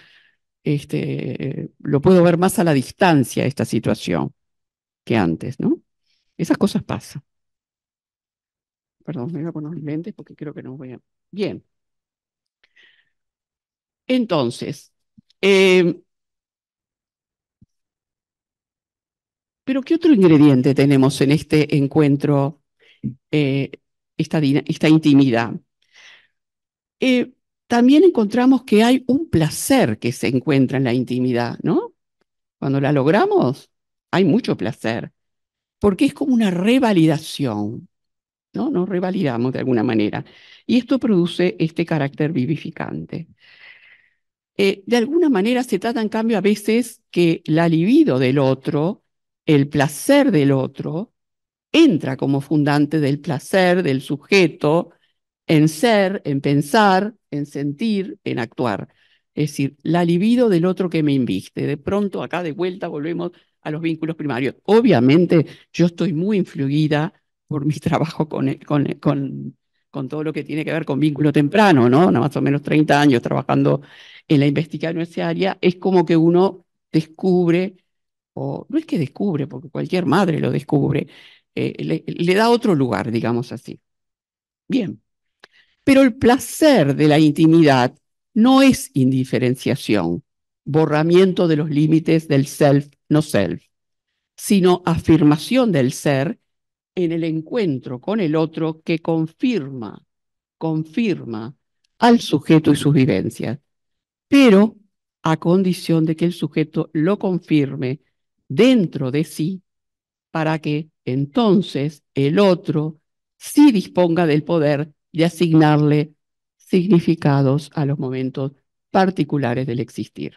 este, lo puedo ver más a la distancia esta situación que antes, ¿no? Esas cosas pasan. Perdón, me voy a poner los lentes porque creo que no voy a... Bien. Entonces, em, ¿pero qué otro ingrediente tenemos en este encuentro, eh, esta, intimidad? Eh, también encontramos que hay un placer que se encuentra en la intimidad, ¿no? Cuando la logramos, hay mucho placer, porque es como una revalidación. ¿no? Nos revalidamos de alguna manera. Y esto produce este carácter vivificante. Eh, de alguna manera se trata, en cambio, a veces que la libido del otro, el placer del otro, entra como fundante del placer del sujeto en ser, en pensar, en sentir, en actuar. Es decir, la libido del otro que me inviste. De pronto, acá de vuelta volvemos a los vínculos primarios. Obviamente, yo estoy muy influida por mi trabajo con, con, con, todo lo que tiene que ver con vínculo temprano, ¿no? Más o menos 30 años trabajando en la investigación en esa área, es como que uno descubre, o no es que descubre, porque cualquier madre lo descubre, eh, le, le da otro lugar, digamos así. Bien, pero el placer de la intimidad no es indiferenciación, borramiento de los límites del self, no self, sino afirmación del ser en el encuentro con el otro que confirma, confirma al sujeto y sus vivencias, pero a condición de que el sujeto lo confirme dentro de sí para que entonces el otro sí disponga del poder de asignarle significados a los momentos particulares del existir.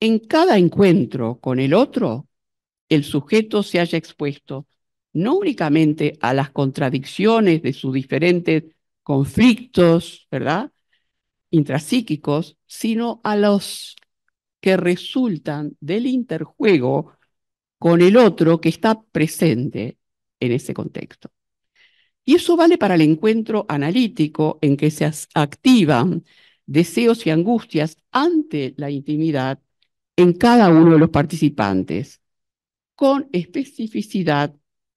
En cada encuentro con el otro, el sujeto se haya expuesto no únicamente a las contradicciones de sus diferentes conflictos, ¿verdad? Intrapsíquicos, sino a los que resultan del interjuego con el otro que está presente en ese contexto. Y eso vale para el encuentro analítico en que se activan deseos y angustias ante la intimidad en cada uno de los participantes, con especificidad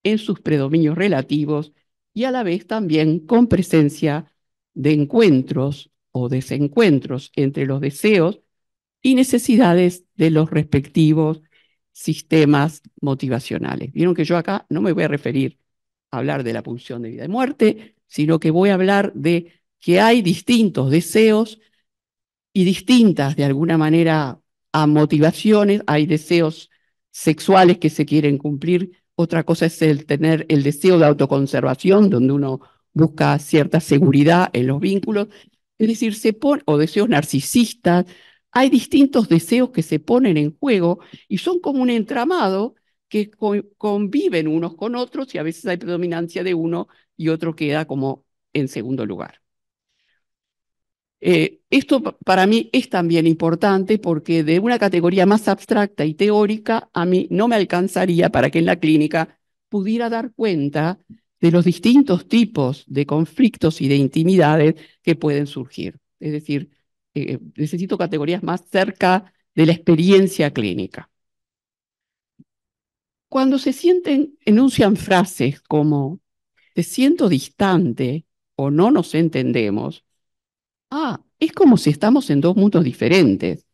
en sus predominios relativos y a la vez también con presencia de encuentros o desencuentros entre los deseos y necesidades de los respectivos sistemas motivacionales. Vieron que yo acá no me voy a referir a hablar de la punción de vida y muerte, sino que voy a hablar de que hay distintos deseos y distintas, de alguna manera, a motivaciones. Hay deseos sexuales que se quieren cumplir otra cosa es el tener el deseo de autoconservación, donde uno busca cierta seguridad en los vínculos, es decir, se pone, o deseos narcisistas, hay distintos deseos que se ponen en juego y son como un entramado que conviven unos con otros y a veces hay predominancia de uno y otro queda como en segundo lugar. Eh, esto para mí es también importante porque de una categoría más abstracta y teórica a mí no me alcanzaría para que en la clínica pudiera dar cuenta de los distintos tipos de conflictos y de intimidades que pueden surgir. Es decir, eh, necesito categorías más cerca de la experiencia clínica. Cuando se sienten, enuncian frases como, te siento distante o no nos entendemos, ah, es como si estamos en dos mundos diferentes.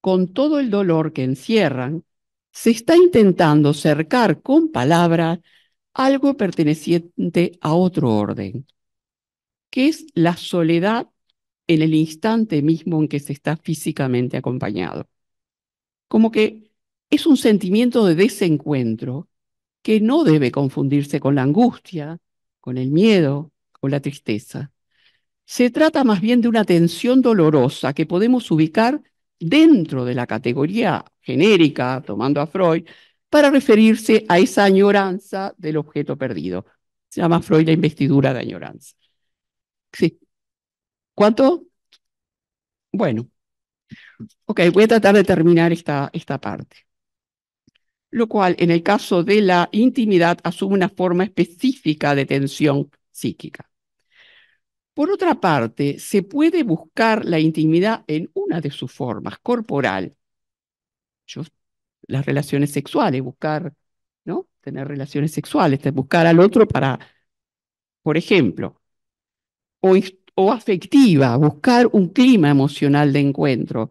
Con todo el dolor que encierran, se está intentando cercar con palabras algo perteneciente a otro orden, que es la soledad en el instante mismo en que se está físicamente acompañado. Como que es un sentimiento de desencuentro que no debe confundirse con la angustia, con el miedo, o la tristeza. Se trata más bien de una tensión dolorosa que podemos ubicar dentro de la categoría genérica, tomando a Freud, para referirse a esa añoranza del objeto perdido. Se llama Freud la investidura de añoranza. Sí. ¿Cuánto? Bueno. Ok, voy a tratar de terminar esta, esta parte. Lo cual, en el caso de la intimidad, asume una forma específica de tensión psíquica. Por otra parte, se puede buscar la intimidad en una de sus formas, corporal. las relaciones sexuales, buscar, ¿no? Tener relaciones sexuales, buscar al otro para, por ejemplo, o, afectiva, buscar un clima emocional de encuentro,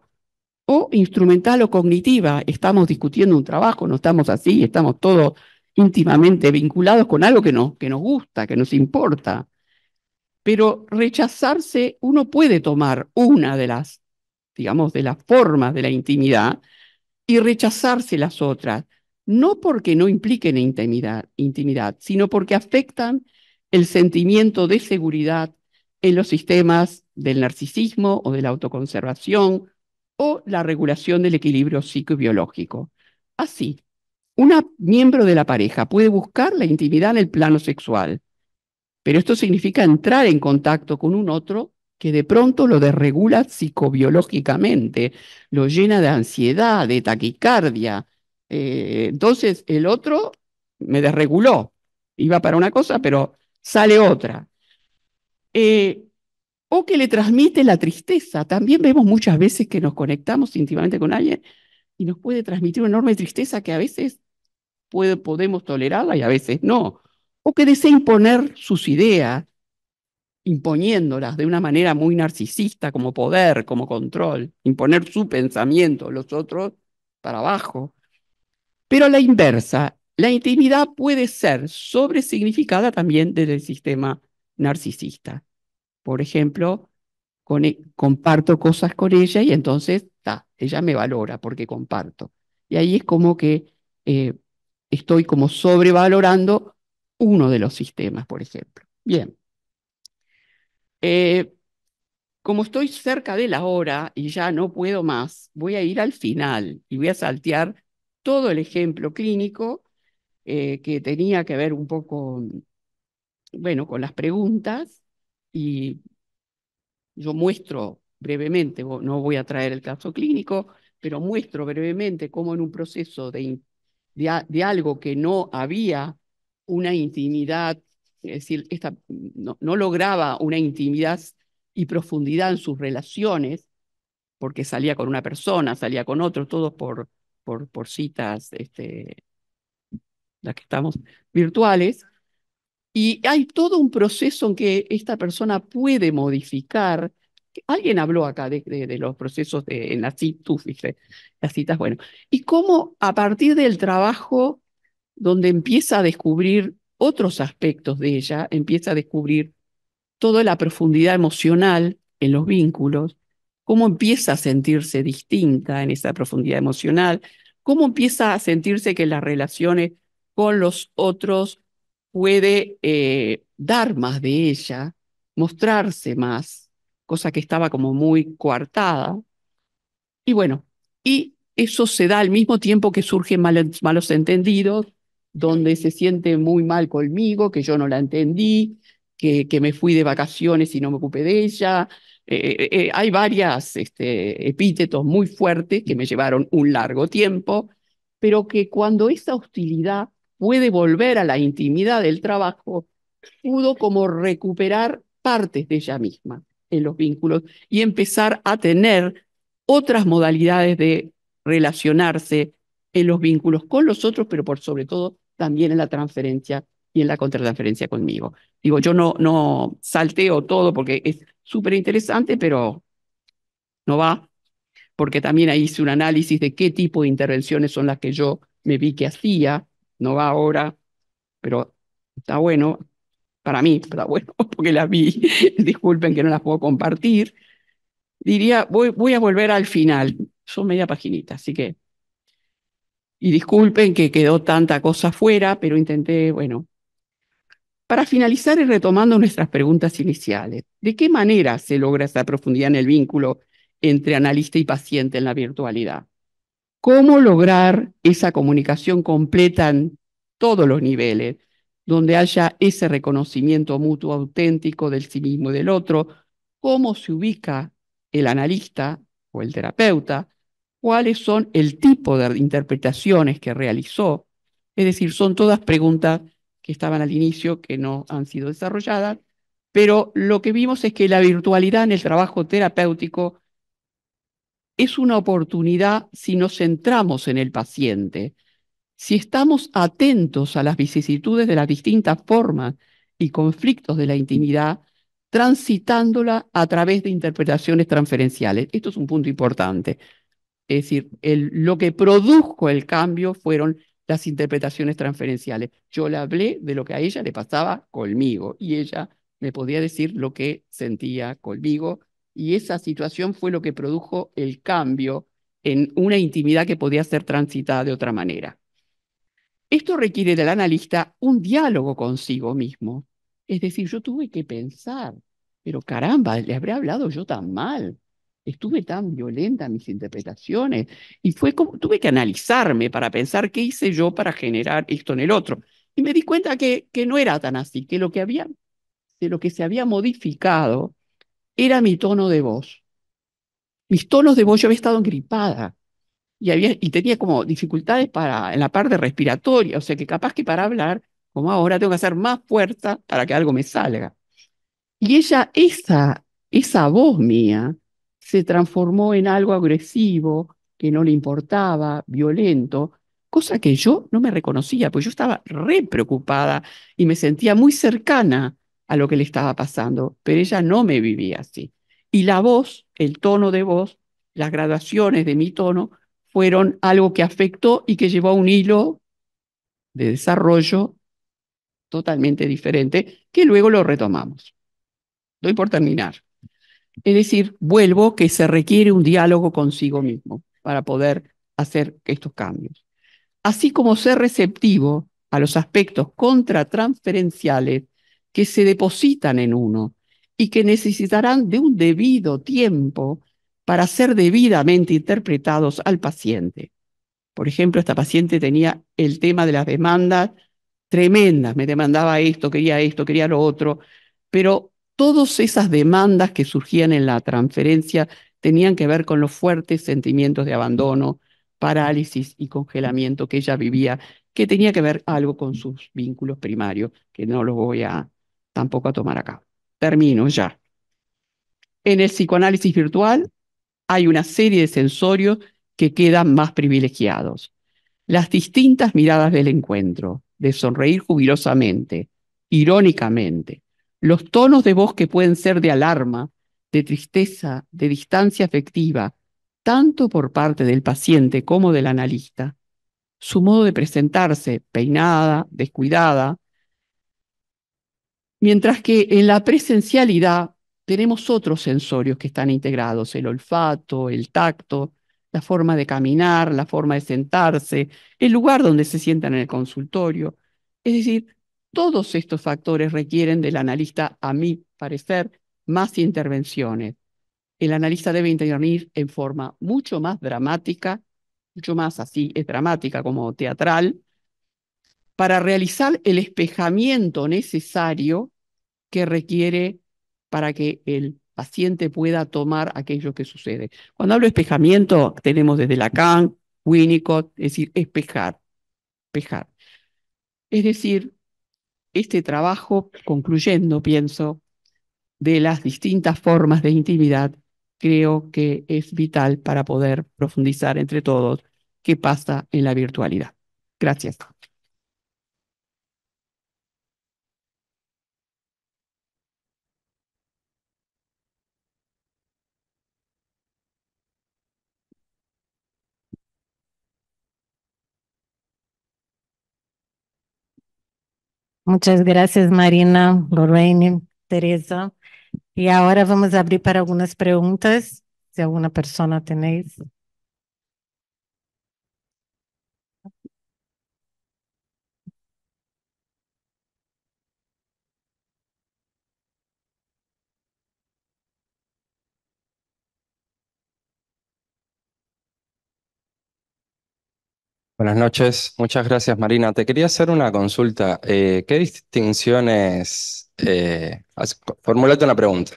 o instrumental o cognitiva, estamos discutiendo un trabajo, no estamos así, estamos todos íntimamente vinculados con algo que nos, que nos gusta, que nos importa pero rechazarse, uno puede tomar una de las, digamos, de las formas de la intimidad y rechazarse las otras, no porque no impliquen intimidad, intimidad sino porque afectan el sentimiento de seguridad en los sistemas del narcisismo o de la autoconservación o la regulación del equilibrio psicobiológico. Así, un miembro de la pareja puede buscar la intimidad en el plano sexual, pero esto significa entrar en contacto con un otro que de pronto lo desregula psicobiológicamente, lo llena de ansiedad, de taquicardia. Eh, entonces el otro me desreguló, iba para una cosa, pero sale otra. Eh, o que le transmite la tristeza. También vemos muchas veces que nos conectamos íntimamente con alguien y nos puede transmitir una enorme tristeza que a veces podemos tolerarla y a veces no o que desea imponer sus ideas, imponiéndolas de una manera muy narcisista, como poder, como control, imponer su pensamiento, los otros para abajo. Pero a la inversa, la intimidad puede ser sobresignificada también desde el sistema narcisista. Por ejemplo, con, e, comparto cosas con ella y entonces está, ella me valora porque comparto. Y ahí es como que eh, estoy como sobrevalorando uno de los sistemas, por ejemplo. Bien. Eh, como estoy cerca de la hora y ya no puedo más, voy a ir al final y voy a saltear todo el ejemplo clínico eh, que tenía que ver un poco, bueno, con las preguntas y yo muestro brevemente, no voy a traer el caso clínico, pero muestro brevemente cómo en un proceso de, de algo que no había una intimidad, es decir, esta, no, lograba una intimidad y profundidad en sus relaciones, porque salía con una persona, salía con otro, todos por, por, por citas, este, las que estamos virtuales. Y hay todo un proceso en que esta persona puede modificar. Alguien habló acá de, los procesos de, en las citas, las citas, bueno. Y cómo a partir del trabajo donde empieza a descubrir otros aspectos de ella, empieza a descubrir toda la profundidad emocional en los vínculos, cómo empieza a sentirse distinta en esa profundidad emocional, cómo empieza a sentirse que las relaciones con los otros puede eh, dar más de ella, mostrarse más, cosa que estaba como muy coartada. Y bueno, y eso se da al mismo tiempo que surgen malos entendidos, donde se siente muy mal conmigo, que yo no la entendí, que, que me fui de vacaciones y no me ocupé de ella. Eh, eh, eh, hay varias este, epítetos muy fuertes que me llevaron un largo tiempo, pero que cuando esa hostilidad puede volver a la intimidad del trabajo, pudo como recuperar partes de ella misma en los vínculos y empezar a tener otras modalidades de relacionarse en los vínculos con los otros, pero por sobre todo también en la transferencia y en la contratransferencia conmigo. Digo, yo no, no salteo todo porque es súper interesante, pero no va, porque también ahí hice un análisis de qué tipo de intervenciones son las que yo me vi que hacía, no va ahora, pero está bueno, para mí, está bueno, porque las vi, disculpen que no las puedo compartir. Diría, voy, voy a volver al final, son media paginita, así que y disculpen que quedó tanta cosa fuera, pero intenté, bueno. Para finalizar y retomando nuestras preguntas iniciales, ¿de qué manera se logra esa profundidad en el vínculo entre analista y paciente en la virtualidad? ¿Cómo lograr esa comunicación completa en todos los niveles, donde haya ese reconocimiento mutuo auténtico del sí mismo y del otro? ¿Cómo se ubica el analista o el terapeuta cuáles son el tipo de interpretaciones que realizó. Es decir, son todas preguntas que estaban al inicio, que no han sido desarrolladas, pero lo que vimos es que la virtualidad en el trabajo terapéutico es una oportunidad si nos centramos en el paciente, si estamos atentos a las vicisitudes de las distintas formas y conflictos de la intimidad, transitándola a través de interpretaciones transferenciales. Esto es un punto importante. Es decir, lo que produjo el cambio fueron las interpretaciones transferenciales. Yo le hablé de lo que a ella le pasaba conmigo y ella me podía decir lo que sentía conmigo y esa situación fue lo que produjo el cambio en una intimidad que podía ser transitada de otra manera. Esto requiere del analista un diálogo consigo mismo. Es decir, yo tuve que pensar, pero caramba, le habré hablado yo tan mal estuve tan violenta en mis interpretaciones y fue como, tuve que analizarme para pensar qué hice yo para generar esto en el otro. Y me di cuenta que, que no era tan así, que lo que había, de lo que se había modificado era mi tono de voz. Mis tonos de voz, yo había estado gripada y, había, y tenía como dificultades para, en la parte respiratoria, o sea que capaz que para hablar, como ahora, tengo que hacer más fuerza para que algo me salga. Y ella, esa, esa voz mía, se transformó en algo agresivo, que no le importaba, violento, cosa que yo no me reconocía, pues yo estaba re preocupada y me sentía muy cercana a lo que le estaba pasando, pero ella no me vivía así. Y la voz, el tono de voz, las graduaciones de mi tono fueron algo que afectó y que llevó a un hilo de desarrollo totalmente diferente, que luego lo retomamos. Doy por terminar. Es decir, vuelvo que se requiere un diálogo consigo mismo para poder hacer estos cambios. Así como ser receptivo a los aspectos contratransferenciales que se depositan en uno y que necesitarán de un debido tiempo para ser debidamente interpretados al paciente. Por ejemplo, esta paciente tenía el tema de las demandas tremendas, me demandaba esto, quería esto, quería lo otro, pero todas esas demandas que surgían en la transferencia tenían que ver con los fuertes sentimientos de abandono, parálisis y congelamiento que ella vivía, que tenía que ver algo con sus vínculos primarios, que no los voy a tampoco a tomar acá. Termino ya. En el psicoanálisis virtual hay una serie de sensorios que quedan más privilegiados. Las distintas miradas del encuentro, de sonreír jubilosamente, irónicamente, los tonos de voz que pueden ser de alarma, de tristeza, de distancia afectiva, tanto por parte del paciente como del analista. Su modo de presentarse, peinada, descuidada. Mientras que en la presencialidad tenemos otros sensorios que están integrados, el olfato, el tacto, la forma de caminar, la forma de sentarse, el lugar donde se sientan en el consultorio. Es decir, todos estos factores requieren del analista, a mi parecer, más intervenciones. El analista debe intervenir en forma mucho más dramática, mucho más así, es dramática como teatral, para realizar el espejamiento necesario que requiere para que el paciente pueda tomar aquello que sucede. Cuando hablo de espejamiento, tenemos desde Lacan, Winnicott, es decir, espejar, espejar. Es decir, este trabajo, concluyendo, pienso, de las distintas formas de intimidad, creo que es vital para poder profundizar entre todos qué pasa en la virtualidad. Gracias. Muchas gracias, Marina, Lorraine, Teresa. Y ahora vamos a abrir para algunas preguntas, si alguna persona tenéis. Buenas noches, muchas gracias Marina. Te quería hacer una consulta. Eh, ¿Qué distinciones, eh, formulate una pregunta,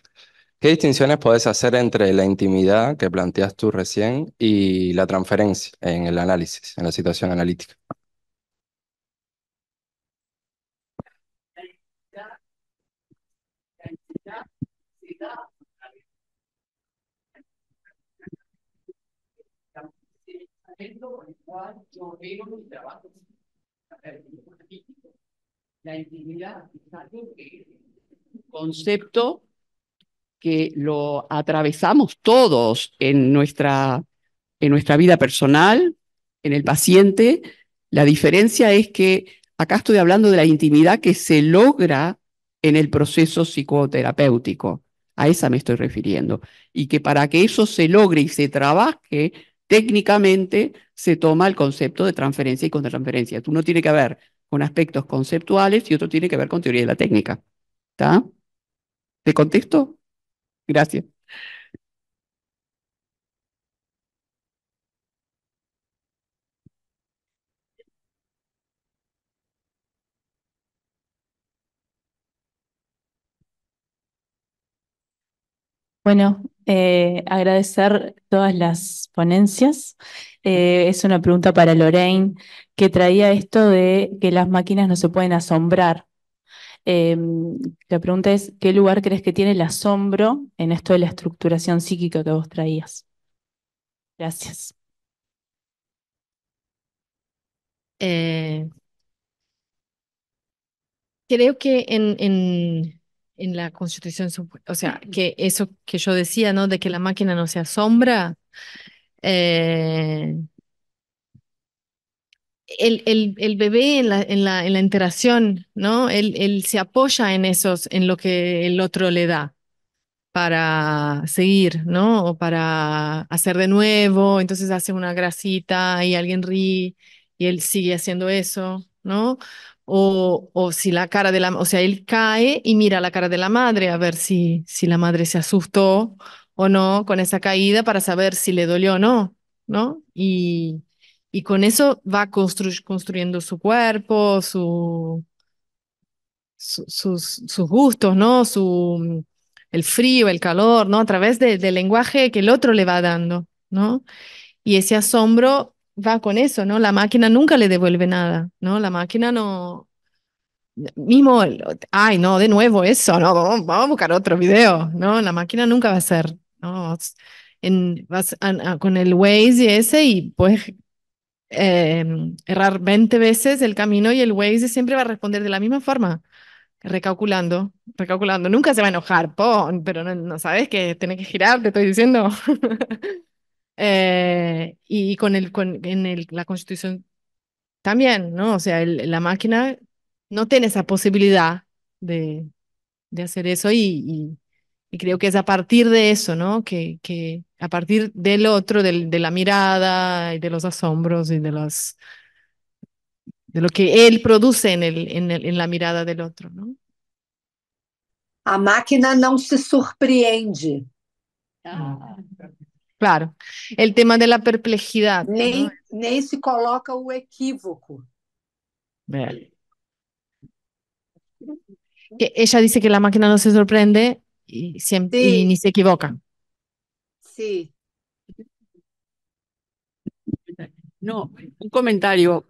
¿qué distinciones podés hacer entre la intimidad que planteas tú recién y la transferencia en el análisis, en la situación analítica? el cual ah, yo mi trabajo. La intimidad es algo concepto que lo atravesamos todos en nuestra, en nuestra vida personal, en el paciente. La diferencia es que acá estoy hablando de la intimidad que se logra en el proceso psicoterapéutico. A esa me estoy refiriendo. Y que para que eso se logre y se trabaje técnicamente se toma el concepto de transferencia y contratransferencia. Uno tiene que ver con aspectos conceptuales y otro tiene que ver con teoría de la técnica. ¿Está? ¿De contexto? Gracias. Bueno, eh, agradecer todas las ponencias. Eh, es una pregunta para Lorraine, que traía esto de que las máquinas no se pueden asombrar. Eh, la pregunta es, ¿qué lugar crees que tiene el asombro en esto de la estructuración psíquica que vos traías? Gracias. creo que en en la Constitución, o sea, que eso que yo decía, ¿no? De que la máquina no se asombra. Eh, el, el, el, bebé en la, en la, en la interacción, ¿no? Él, él, se apoya en esos, en lo que el otro le da para seguir, ¿no? O para hacer de nuevo, entonces hace una grasita y alguien ríe y él sigue haciendo eso, ¿no? o, o, si la cara de la, o sea, él cae y mira la cara de la madre a ver si, si la madre se asustó o no con esa caída para saber si le dolió o no, ¿no? Y, y con eso va construyendo su cuerpo, su, su, sus, gustos, ¿no? Su, el frío, el calor, ¿no? A través del lenguaje que el otro le va dando, ¿no? Y ese asombro va con eso, ¿no? La máquina nunca le devuelve nada, ¿no? La máquina no... Mismo, ay, no, de nuevo eso, ¿no? Vamos, a buscar otro video, ¿no? La máquina nunca va a ser, ¿no? En, vas con el Waze y ese y pues errar 20 veces el camino y el Waze siempre va a responder de la misma forma, recalculando, recalculando. Nunca se va a enojar, pon, pero no, no sabes que tenés que girar, te estoy diciendo. Eh, y, con, el, con en el, la constitución también, ¿no? O sea, la máquina no tiene esa posibilidad de, de hacer eso y, y, creo que es a partir de eso, ¿no? Que, que a partir del otro, del, de la mirada y de los asombros y de los de lo que él produce en, el, en, el, en la mirada del otro, ¿no? A máquina no se sorprende. Ah. Claro, el tema de la perplejidad. Ni se coloca el equívoco. ella dice que la máquina no se sorprende y, ni se equivoca. Sí. No, un comentario.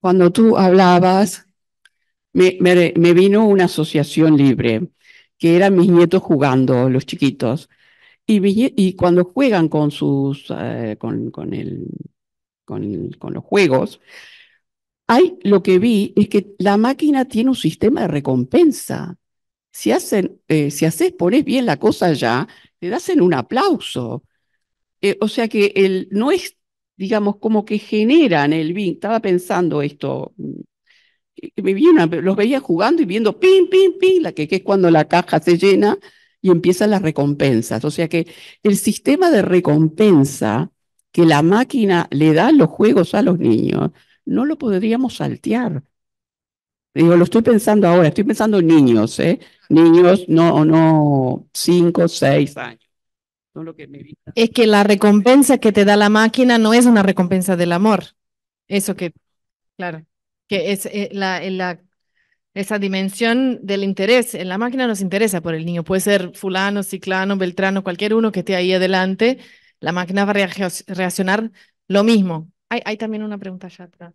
Cuando tú hablabas, me, me vino una asociación libre que eran mis nietos jugando, los chiquitos. Y, y cuando juegan con sus, eh, con, el, con, con los juegos, hay, lo que vi es que la máquina tiene un sistema de recompensa. Si, hacen, eh, si haces, pones bien la cosa ya, te hacen un aplauso. Eh, o sea que el, no es, digamos, como que generan el Estaba pensando esto los veía jugando y viendo pim, pim, pim, la que, es cuando la caja se llena y empiezan las recompensas. O sea que el sistema de recompensa que la máquina le da a los juegos a los niños, no lo podríamos saltear. Digo, lo estoy pensando ahora, estoy pensando en niños, ¿eh? Niños, no, no, cinco, seis años. es que la recompensa que te da la máquina no es una recompensa del amor. Eso que, claro que es eh, la, la, esa dimensión del interés. En la máquina nos interesa por el niño, puede ser fulano, ciclano, beltrano, cualquier uno que esté ahí adelante, la máquina va a reaccionar lo mismo. Hay, también una pregunta allá atrás.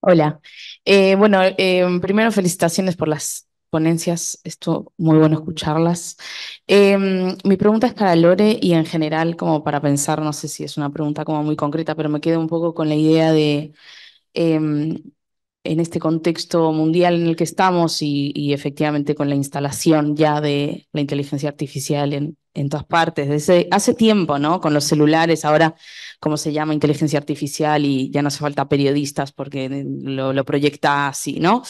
Hola. Eh, bueno, eh, primero felicitaciones por las ponencias, esto muy bueno escucharlas. Em, mi pregunta es para Lore y en general, como para pensar, no sé si es una pregunta como muy concreta, pero me quedo un poco con la idea de, em, en este contexto mundial en el que estamos y, efectivamente con la instalación ya de la inteligencia artificial en, en todas partes, desde hace tiempo, ¿no? Con los celulares, ahora ¿cómo se llama? Inteligencia artificial y ya no hace falta periodistas porque lo, proyecta así, ¿no?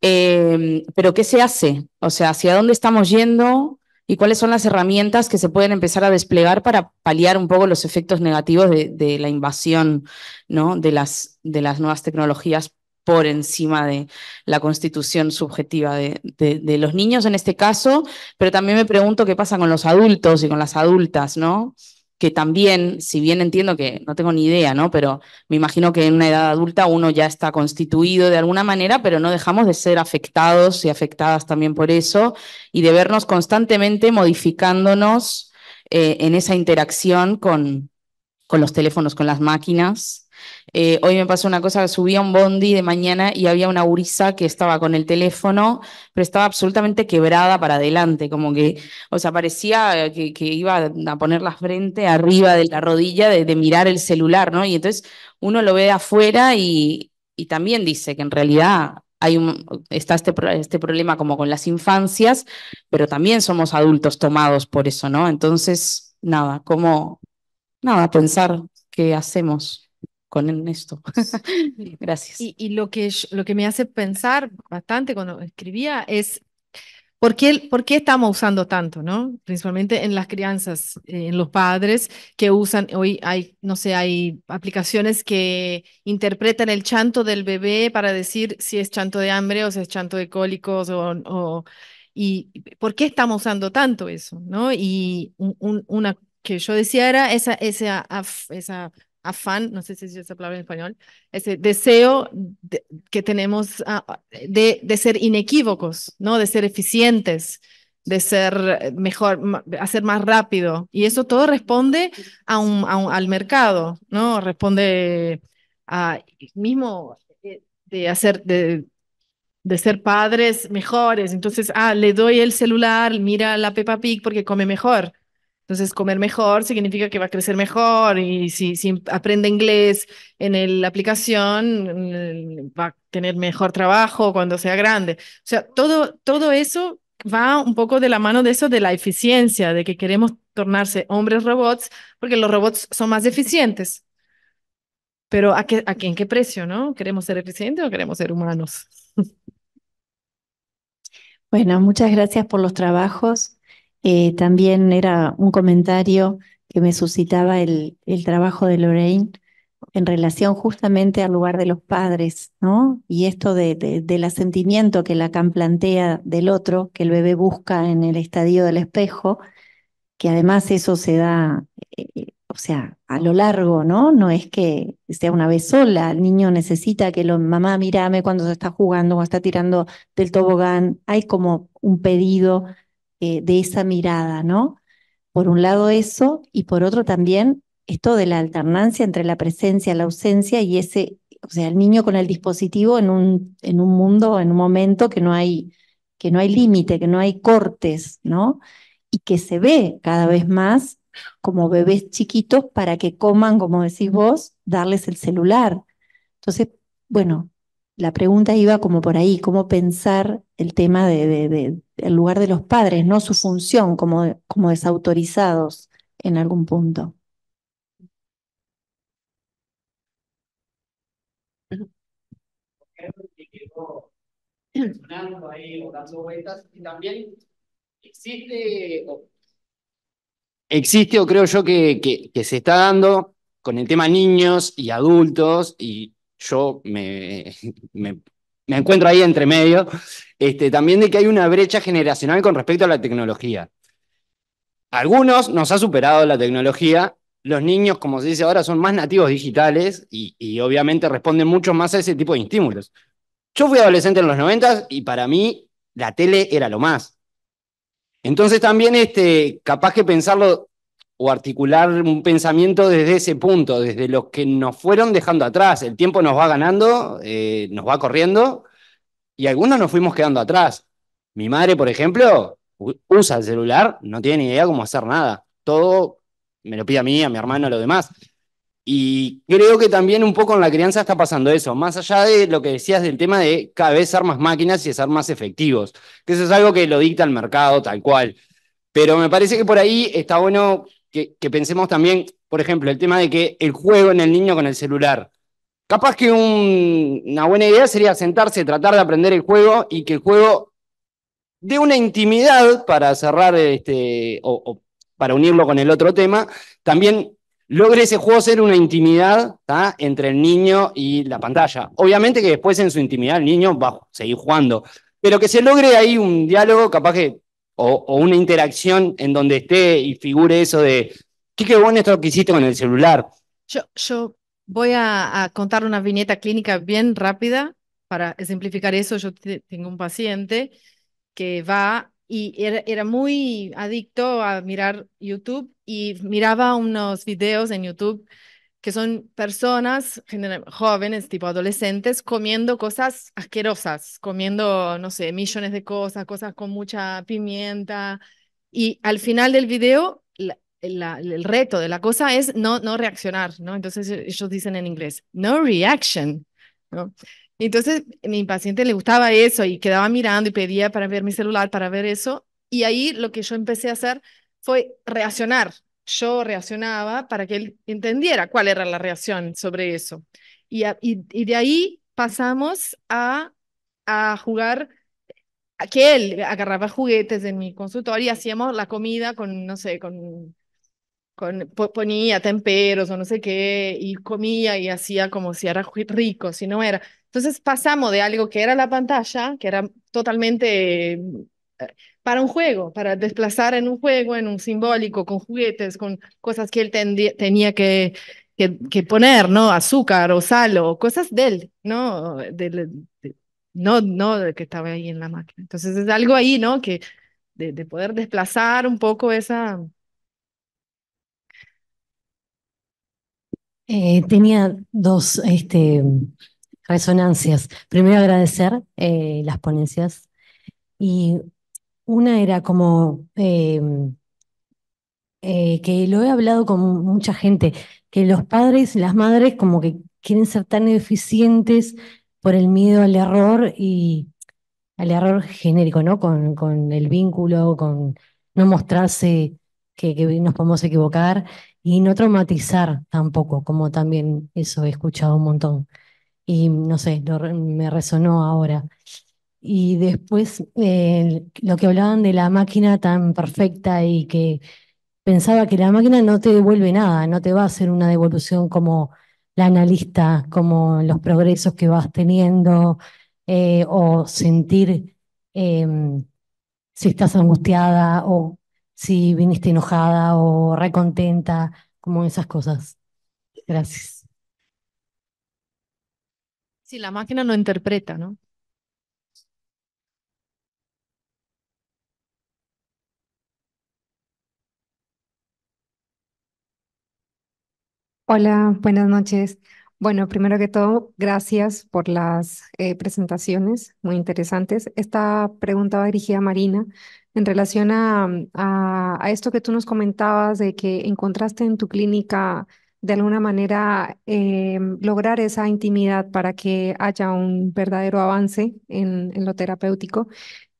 Em, pero ¿qué se hace? O sea, ¿hacia dónde estamos yendo? ¿Y cuáles son las herramientas que se pueden empezar a desplegar para paliar un poco los efectos negativos de, la invasión ¿no? de, las, de las nuevas tecnologías por encima de la constitución subjetiva de, los niños en este caso, pero también me pregunto qué pasa con los adultos y con las adultas, ¿no? que también, si bien entiendo que no tengo ni idea, ¿no? Pero me imagino que en una edad adulta uno ya está constituido de alguna manera, pero no dejamos de ser afectados y afectadas también por eso y de vernos constantemente modificándonos eh, en esa interacción con, con los teléfonos, con las máquinas eh, hoy me pasó una cosa, subí a un bondi de mañana y había una urisa que estaba con el teléfono, pero estaba absolutamente quebrada para adelante, como que, o sea, parecía que, iba a poner la frente arriba de la rodilla de, de, mirar el celular, ¿no? Y entonces uno lo ve de afuera y, y también dice que en realidad hay un, está este, este problema como con las infancias, pero también somos adultos tomados por eso, ¿no? Entonces, nada, como, nada, pensar qué hacemos con esto. Gracias. Y, lo, que, lo que me hace pensar bastante cuando escribía es ¿Por qué, ¿Por qué, estamos usando tanto, no? Principalmente en las crianzas, eh, en los padres que usan, hoy hay, no sé, hay aplicaciones que interpretan el chanto del bebé para decir si es chanto de hambre o si es chanto de cólicos o... o y ¿por qué estamos usando tanto eso, no? Y una que yo decía era esa, esa, esa afán, no sé si es esa palabra en español, ese deseo que tenemos ah, de, ser inequívocos, ¿no? De ser eficientes, de ser eh, mejor, hacer más rápido. Y eso todo responde al mercado, ¿no? Responde a mismo eh, de, hacer, ser padres mejores. Entonces, ah, le doy el celular, mira la Peppa Pig porque come mejor. Entonces, comer mejor significa que va a crecer mejor y si, aprende inglés en la aplicación, mm, va a tener mejor trabajo cuando sea grande. O sea, todo, todo eso va un poco de la mano de eso, de la eficiencia, de que queremos tornarse hombres robots, porque los robots son más eficientes. Pero ¿a qué, a en qué precio, no? ¿Queremos ser eficientes o queremos ser humanos? Bueno, muchas gracias por los trabajos. Eh, también era un comentario que me suscitaba el, el, trabajo de Lorraine en relación justamente al lugar de los padres, ¿no? Y esto de, del asentimiento que Lacan plantea del otro, que el bebé busca en el estadio del espejo, que además eso se da, eh, eh, o sea, a lo largo, ¿no? No es que sea una vez sola, el niño necesita que la mamá, mírame cuando se está jugando, o está tirando del tobogán, hay como un pedido eh, de esa mirada, ¿no? Por un lado eso y por otro también esto de la alternancia entre la presencia, la ausencia y ese, o sea, el niño con el dispositivo en un, en un mundo, en un momento que no hay, no hay límite, que no hay cortes, ¿no? Y que se ve cada vez más como bebés chiquitos para que coman, como decís vos, darles el celular. Entonces, bueno, la pregunta iba como por ahí, cómo pensar el tema de, el lugar de los padres, no su función como, como desautorizados en algún punto. también existe, o, existe, o creo yo que, que, se está dando con el tema niños y adultos, y yo me, me, me encuentro ahí entre medio, este, también de que hay una brecha generacional con respecto a la tecnología. Algunos nos ha superado la tecnología, los niños, como se dice ahora, son más nativos digitales y, obviamente responden mucho más a ese tipo de estímulos. Yo fui adolescente en los 90 y para mí la tele era lo más. Entonces también este, capaz que pensarlo o articular un pensamiento desde ese punto, desde los que nos fueron dejando atrás. El tiempo nos va ganando, eh, nos va corriendo y algunos nos fuimos quedando atrás. Mi madre, por ejemplo, usa el celular, no tiene ni idea cómo hacer nada. Todo me lo pide a mí, a mi hermano, a lo demás. Y creo que también un poco en la crianza está pasando eso, más allá de lo que decías del tema de cada vez ser más máquinas y ser más efectivos, que eso es algo que lo dicta el mercado tal cual. Pero me parece que por ahí está bueno que, que pensemos también, por ejemplo, el tema de que el juego en el niño con el celular Capaz que una buena idea sería sentarse, tratar de aprender el juego y que el juego dé una intimidad para cerrar este, o, para unirlo con el otro tema, también logre ese juego ser una intimidad entre el niño y la pantalla. Obviamente que después en su intimidad el niño va a seguir jugando, pero que se logre ahí un diálogo capaz que, o, una interacción en donde esté y figure eso de, ¿qué qué bueno esto que hiciste con el celular? Yo, yo Voy a, contar una viñeta clínica bien rápida para simplificar eso. Yo tengo un paciente que va y era, era, muy adicto a mirar YouTube y miraba unos videos en YouTube que son personas jóvenes, tipo adolescentes, comiendo cosas asquerosas, comiendo, no sé, millones de cosas, cosas con mucha pimienta. Y al final del video el reto de la cosa es no, no reaccionar, ¿no? Entonces eh, ellos dicen en inglés, no reaction, ¿no? Entonces mi paciente le gustaba eso y quedaba mirando y pedía para ver mi celular, para ver eso. Y ahí lo que yo empecé a hacer fue reaccionar. Yo reaccionaba para que él entendiera cuál era la reacción sobre eso. Y, y, de ahí pasamos a, a jugar que él agarraba juguetes en mi consultorio y hacíamos la comida con, no sé, con ponía temperos o no sé qué, y comía y hacía como si era rico, si no era. Entonces pasamos de algo que era la pantalla, que era totalmente eh, para un juego, para desplazar en un juego, en un simbólico, con juguetes, con cosas que él tenía que, que, poner, ¿no? Azúcar o sal o cosas de él, ¿no? no, no de que estaba ahí en la máquina. Entonces es algo ahí, ¿no? Que de poder desplazar un poco esa, Eh, tenía dos este, resonancias. Primero agradecer eh, las ponencias y una era como em, eh, que lo he hablado con mucha gente, que los padres, las madres como que quieren ser tan eficientes por el miedo al error y al error genérico, ¿no? Con, el vínculo, con no mostrarse que nos podemos equivocar y no traumatizar tampoco, como también eso he escuchado un montón. Y no sé, me resonó ahora. Y después eh, lo que hablaban de la máquina tan perfecta y que pensaba que la máquina no te devuelve nada, no te va a hacer una devolución como la analista, como los progresos que vas teniendo eh, o sentir em, si estás angustiada o si viniste enojada o recontenta, como esas cosas. Gracias. Sí, la máquina no interpreta, ¿no? Hola, buenas noches. Bueno, primero que todo, gracias por las eh, presentaciones muy interesantes. Esta pregunta va dirigida a Marina en relación mm, a, esto que tú nos comentabas de que encontraste en tu clínica de alguna manera eh, lograr esa intimidad para que haya un verdadero avance en, lo terapéutico.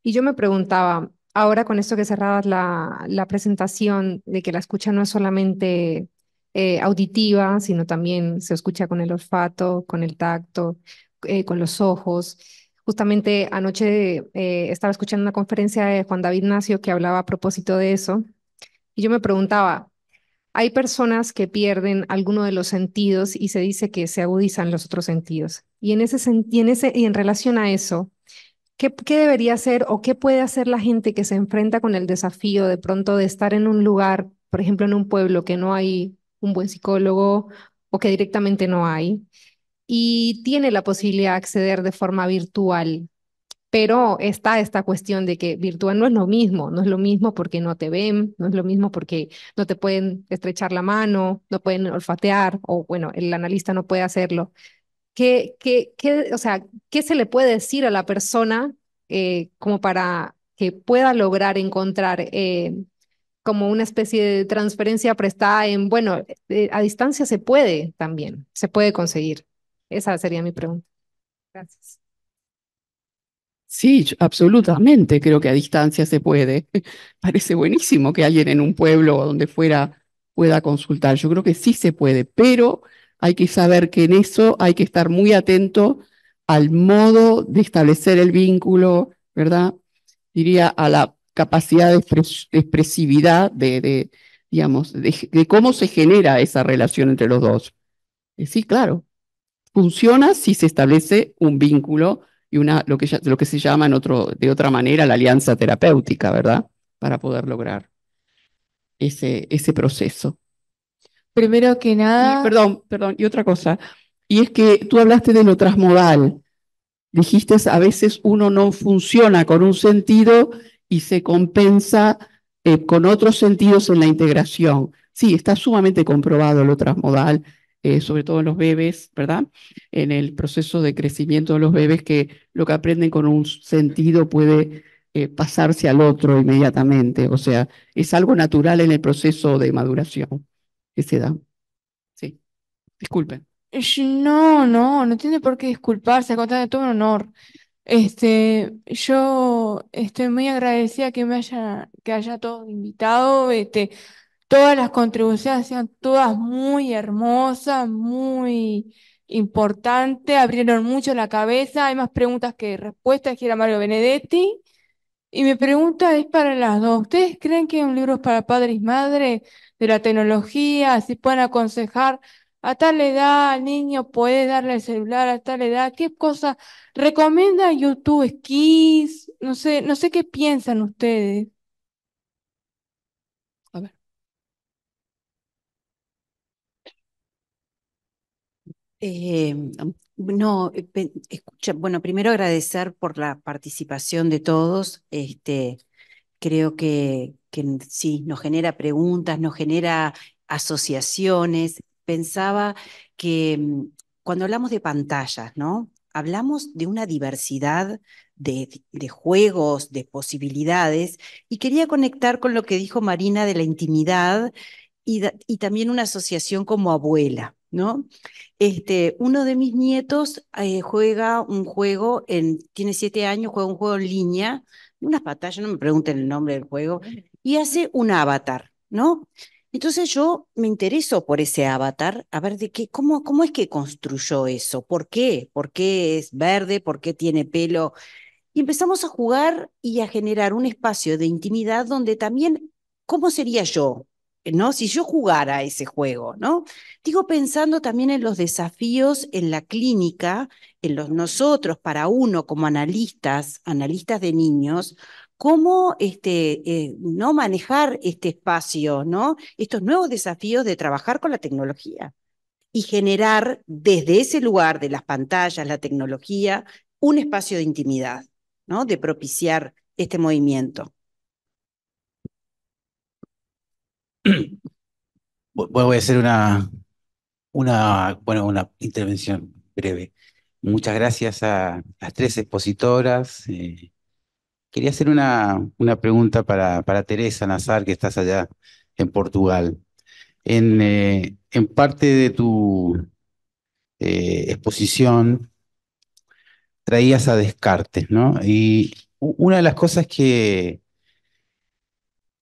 Y yo me preguntaba, ahora con esto que cerrabas la, la presentación, de que la escucha no es solamente eh, auditiva, sino también se escucha con el olfato, con el tacto, eh, con los ojos. Justamente anoche eh, estaba escuchando una conferencia de Juan David Nacio que hablaba a propósito de eso y yo me preguntaba, hay personas que pierden alguno de los sentidos y se dice que se agudizan los otros sentidos. Y en, ese, en, ese, y en relación a eso, ¿Qué, ¿Qué, debería hacer o qué puede hacer la gente que se enfrenta con el desafío de pronto de estar en un lugar, por ejemplo, en un pueblo que no hay un buen psicólogo o que directamente no hay. Y tiene la posibilidad de acceder de forma virtual. Pero está esta cuestión de que virtual no es lo mismo, no es lo mismo porque no te ven, no es lo mismo porque no te pueden estrechar la mano, no pueden olfatear o bueno, el analista no puede hacerlo. ¿Qué, qué, qué o sea, ¿qué se le puede decir a la persona eh, como para que pueda lograr encontrar eh, como una especie de transferencia prestada en, bueno, eh, a distancia se puede también, se puede conseguir. Esa sería mi pregunta. Gracias. Sí, absolutamente, creo que a distancia se puede. Parece buenísimo que alguien en un pueblo o donde fuera pueda consultar. Yo creo que sí se puede, pero hay que saber que en eso hay que estar muy atento al modo de establecer el vínculo, ¿verdad? Diría a la capacidad de expresividad, de, de digamos, de, cómo se genera esa relación entre los dos. Eh, sí, claro. Funciona si se establece un vínculo y una, lo, que, lo que se llama en otro, de otra manera la alianza terapéutica, ¿verdad? Para poder lograr ese, ese proceso. Primero que nada. perdón, perdón, y otra cosa. Y es que tú hablaste de lo transmodal. Dijiste, a veces uno no funciona con un sentido y se compensa eh, con otros sentidos en la integración. Sí, está sumamente comprobado lo transmodal, eh, sobre todo en los bebés, ¿verdad? En el proceso de crecimiento de los bebés, que lo que aprenden con un sentido puede eh, pasarse al otro inmediatamente. O sea, es algo natural en el proceso de maduración que se da. Sí, disculpen. No, no, no tiene por qué disculparse, al de todo un honor. Este, yo estoy muy agradecida que me haya, que haya todo invitado. Este, todas las contribuciones sean todas muy hermosas, muy importantes, abrieron mucho la cabeza. Hay más preguntas que respuestas, que era Mario Benedetti. Y mi pregunta es para las dos. ¿Ustedes creen que un libro es para padres y madres de la tecnología? Si pueden aconsejar a tal edad al niño puede darle el celular, a tal edad, qué cosa recomienda YouTube Skis, no sé, no sé qué piensan ustedes. A ver. Em, no, eh, escucha, bueno, primero agradecer por la participación de todos. Este, creo que, que sí, nos genera preguntas, nos genera asociaciones, pensaba que mm, cuando hablamos de pantallas, ¿no? Hablamos de una diversidad de, juegos, de posibilidades, y quería conectar con lo que dijo Marina de la intimidad y, también una asociación como abuela, ¿no? Este, uno de mis nietos eh, juega un juego, en, tiene siete años, juega un juego en línea, unas pantallas, no me pregunten el nombre del juego, y hace un avatar, ¿no? Entonces yo me intereso por ese avatar, a ver de qué, cómo, cómo es que construyó eso, por qué, por qué es verde, por qué tiene pelo. Y empezamos a jugar y a generar un espacio de intimidad donde también, ¿cómo sería yo? ¿No? Si yo jugara ese juego, ¿no? Digo pensando también en los desafíos en la clínica, en los nosotros para uno como analistas, analistas de niños, cómo este, eh, no manejar este espacio, ¿no? Estos nuevos desafíos de trabajar con la tecnología y generar desde ese lugar de las pantallas, la tecnología, un espacio de intimidad, ¿no? De propiciar este movimiento. voy a hacer una, una, bueno, una intervención breve. Muchas gracias a las tres expositoras. Eh, Quería hacer una, pregunta para, Teresa Nazar, que estás allá en Portugal. En, eh, parte de tu eh, exposición traías a Descartes, ¿no? Y una de las cosas que,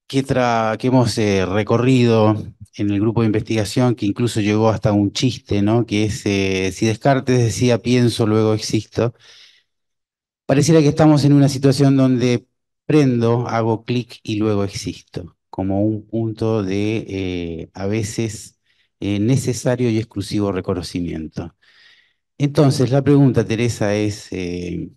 que, que hemos eh, recorrido en el grupo de investigación, que incluso llegó hasta un chiste, ¿no? Que es, si Descartes decía pienso, luego existo, Pareciera que estamos en una situación donde prendo, hago clic y luego existo, como un punto de eh, a veces eh, necesario y exclusivo reconocimiento. Entonces, la pregunta, Teresa, es, eh,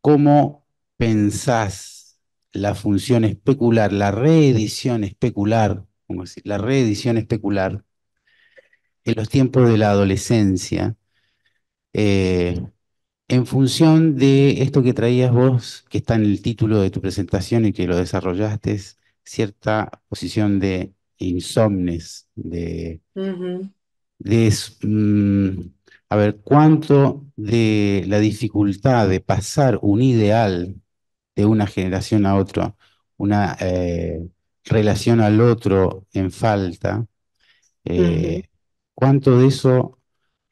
¿cómo pensás la función especular, la reedición especular, ¿cómo decir? la reedición especular en los tiempos de la adolescencia? En función de esto que traías vos, que está en el título de tu presentación y que lo desarrollaste, es cierta posición de insomnes, de, mm, a ver, cuánto de la dificultad de pasar un ideal de una generación a otra, una eh, relación al otro en falta, eh, cuánto de eso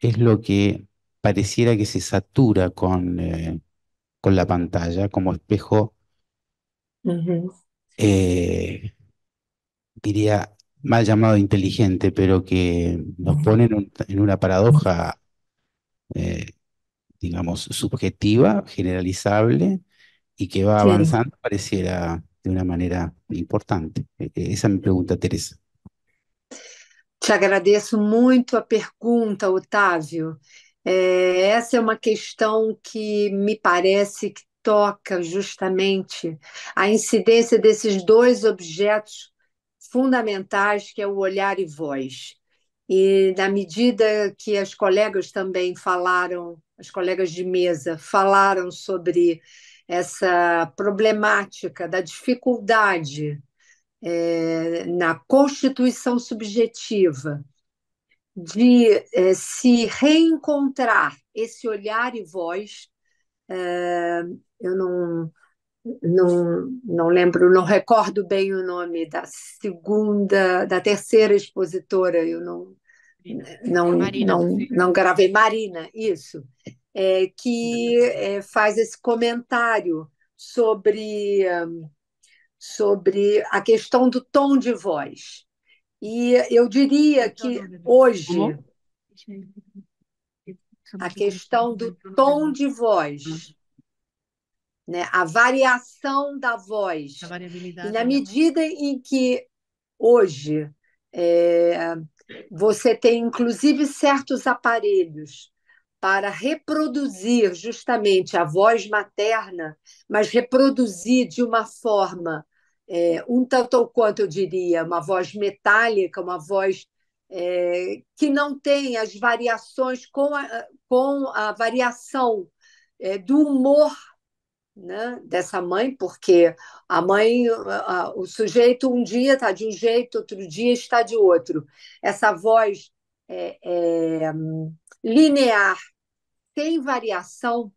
es lo que pareciera que se satura con, eh, con la pantalla, como espejo, eh, diría, mal llamado inteligente, pero que nos pone en, una paradoja, eh, digamos, subjetiva, generalizable, y que va avanzando, pareciera de una manera importante. E, e, esa es mi pregunta, Teresa. Te agradezco mucho la pregunta, Otávio. É, essa é uma questão que me parece que toca justamente a incidência desses dois objetos fundamentais, que é o olhar e voz. E na medida que as colegas também falaram, as colegas de mesa falaram sobre essa problemática da dificuldade é, na constituição subjetiva de é, se reencontrar esse olhar e voz. É, eu não, não, não lembro, não recordo bem o nome da segunda, da terceira expositora, eu não, não, é não, não gravei, Marina, isso, é, que é, faz esse comentário sobre, sobre a questão do tom de voz. E eu diria que hoje a questão do tom de voz, hum. né? a variação da voz, e na medida em que hoje é, você tem inclusive certos aparelhos para reproduzir justamente a voz materna, mas reproduzir de uma forma é, um tanto ou quanto, eu diria, uma voz metálica, uma voz é, que não tem as variações com a, com a variação é, do humor né, dessa mãe, porque a mãe, a, a, o sujeito um dia está de um jeito, outro dia está de outro. Essa voz é, é, linear, sem variação,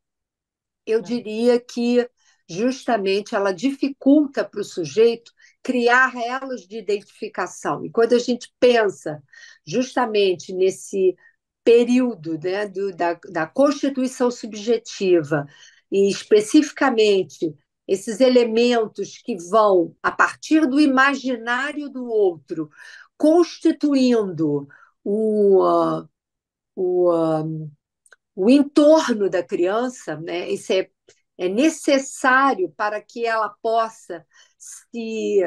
eu uhum. diria que justamente ela dificulta para o sujeito criar elos de identificação. E quando a gente pensa justamente nesse período né, do, da, da constituição subjetiva, e especificamente esses elementos que vão, a partir do imaginário do outro, constituindo o, uh, o, o entorno da criança, né? Isso é é necessário para que ela possa se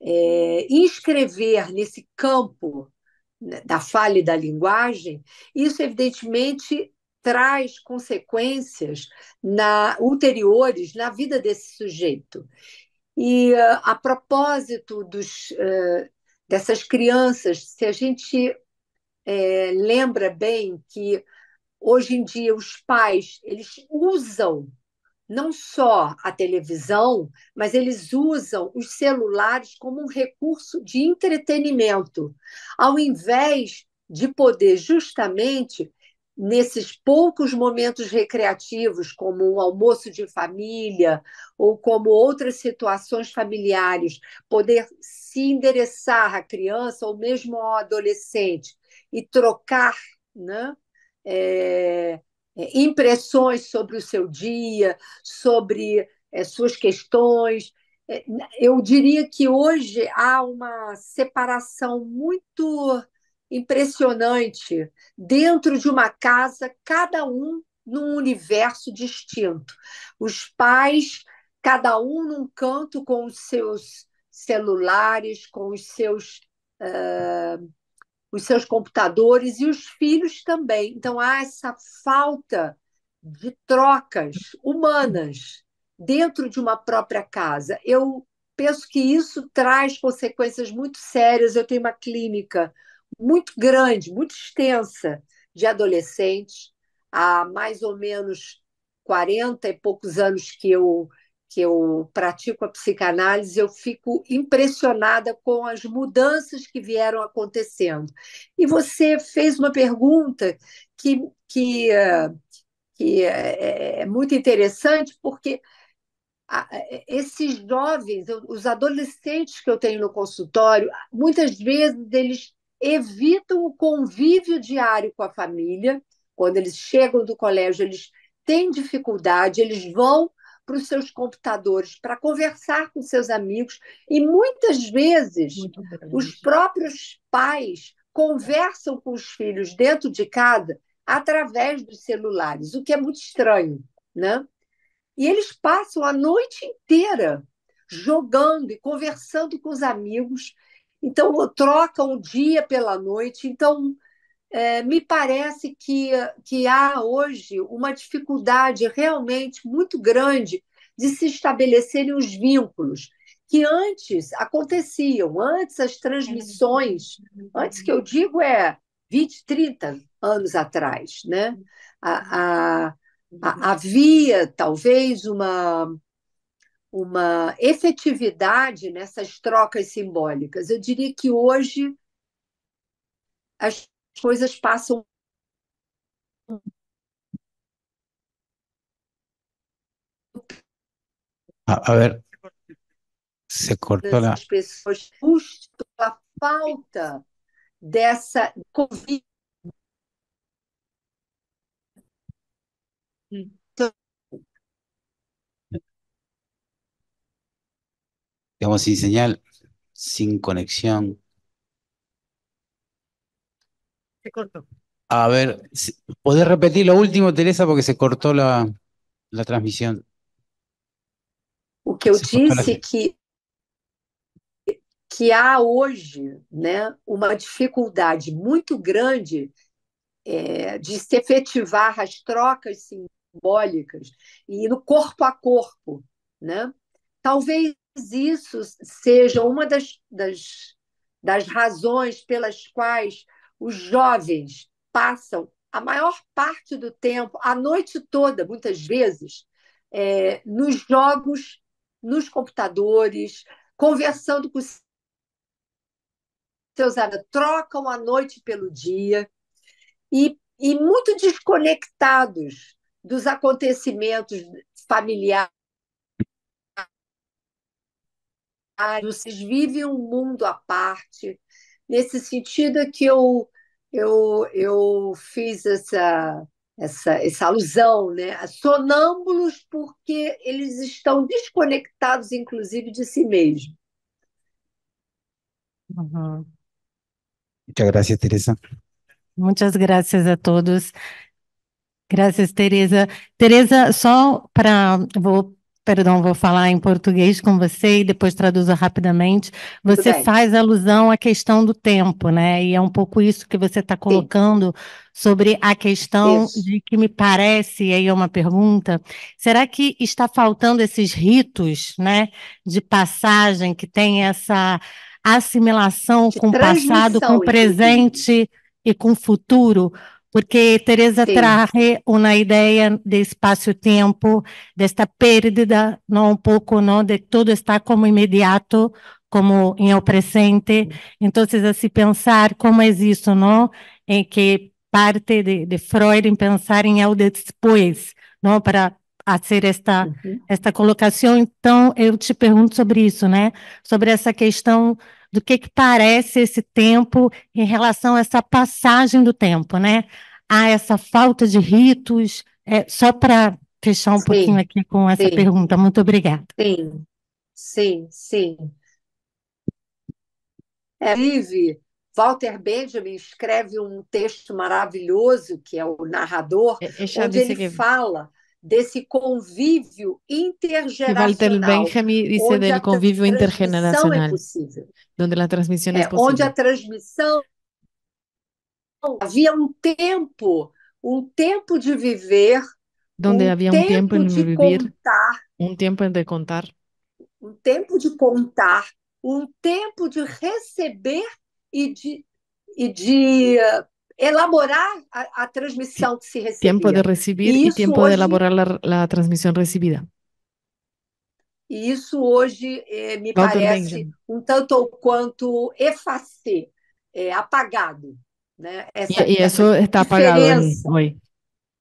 é, inscrever nesse campo né, da fala e da linguagem, isso evidentemente traz consequências na, ulteriores na vida desse sujeito. E ah, a propósito dos, ah, dessas crianças, se a gente é, lembra bem que hoje em dia os pais eles usam não só a televisão, mas eles usam os celulares como um recurso de entretenimento, ao invés de poder justamente nesses poucos momentos recreativos, como um almoço de família ou como outras situações familiares, poder se endereçar à criança ou mesmo ao adolescente e trocar, né? É, é, impressões sobre o seu dia, sobre é, suas questões. É, eu diria que hoje há uma separação muito impressionante dentro de uma casa, cada um num universo distinto. Os pais, cada um num canto com os seus celulares, com os seus uh, os seus computadores e os filhos também. Então há essa falta de trocas humanas dentro de uma própria casa. Eu penso que isso traz consequências muito sérias. Eu tenho uma clínica muito grande, muito extensa de adolescentes. Há mais ou menos 40 e poucos anos que eu que eu pratico a psicanálise, eu fico impressionada com as mudanças que vieram acontecendo. E você fez uma pergunta que, que, eh, que é, é, é muito interessante, porque é, esses jovens, os adolescentes que eu tenho no consultório, muitas vezes eles evitam o convívio diário com a família. Quando eles chegam do colégio, eles têm dificuldade, eles vão para os seus computadores, para conversar com seus amigos. E muitas vezes os próprios pais conversam com os filhos dentro de casa através dos celulares, o que é muito estranho, né? E eles passam a noite inteira jogando e conversando com os amigos, então trocam o dia pela noite. Então é, me parece que, que há hoje uma dificuldade realmente muito grande de se estabelecerem os vínculos que antes aconteciam, antes as transmissões, antes que eu digo é 20, 30 anos atrás, né? A, a, a, havia talvez uma, uma efetividade nessas trocas simbólicas. Eu diria que hoje as coisas passam ah, A, ver, se cortou lá. As pessoas, justo a falta dessa convite. sem Estamos sin señal, sin conexión. Se cortó. A ver, ¿podés repetir lo último, Teresa, porque se cortó la, la transmisión? O que eu se disse que, que há hoje né, uma dificuldade muito grande é, de se efetivar as trocas simbólicas e no corpo a corpo. Né? Talvez isso seja uma das, das, das razões pelas quais os jovens passam a maior parte do tempo, a noite toda, muitas vezes, é, nos jogos, nos computadores, conversando com seus amigos, trocam a noite pelo dia e, e muito desconectados dos acontecimentos familiares. Vocês vivem um mundo à parte. Nesse sentido é que eu eu, eu fiz essa, essa, essa alusão, né? A sonâmbulos, porque eles estão desconectados, inclusive, de si mesmos. Uhum. Muchas gracias, Teresa. muitas graças a todos. Graças, Tereza. Tereza, só para. Vou Perdão, vou falar em português com você e depois traduzo rapidamente. Você faz alusão à questão do tempo, né? E é um pouco isso que você está colocando Sim. sobre a questão isso. de que me parece, e aí é uma pergunta, será que está faltando esses ritos, né, de passagem que tem essa assimilação de com o passado, com o presente e com o futuro? porque Teresa traz uma ideia de espaço-tempo, desta perda, não um pouco, não, de tudo está como imediato, como em o presente. Então, a se pensar como é isso, não, em é que parte de, de Freud em pensar em o depois, não, para fazer esta uhum. esta colocação. Então, eu te pergunto sobre isso, né, sobre essa questão do que, que parece esse tempo em relação a essa passagem do tempo, né? A essa falta de ritos, é, só para fechar um sim, pouquinho aqui com essa sim. pergunta. Muito obrigada. Sim, sim, sim. É, Walter Benjamin escreve um texto maravilhoso, que é o narrador, é, é onde ele fala desse convívio intergeracional. Walter Benjamin disse del convívio é intergeneracional, é onde a transmissão é, é possível. Onde a transmissão havia um tempo, um tempo de viver, onde um havia um tempo, tempo de viver, contar, um tempo de contar, um tempo de contar, um tempo de receber e de e de elaborar a, a que se recibía. Tempo de receber e tempo hoje, de eh, elaborar a transmissão recebida recibida. Y eso me Walter parece Benjamin. tanto ou quanto efacé, apagado. Né? Essa, y, y eso está apagado en,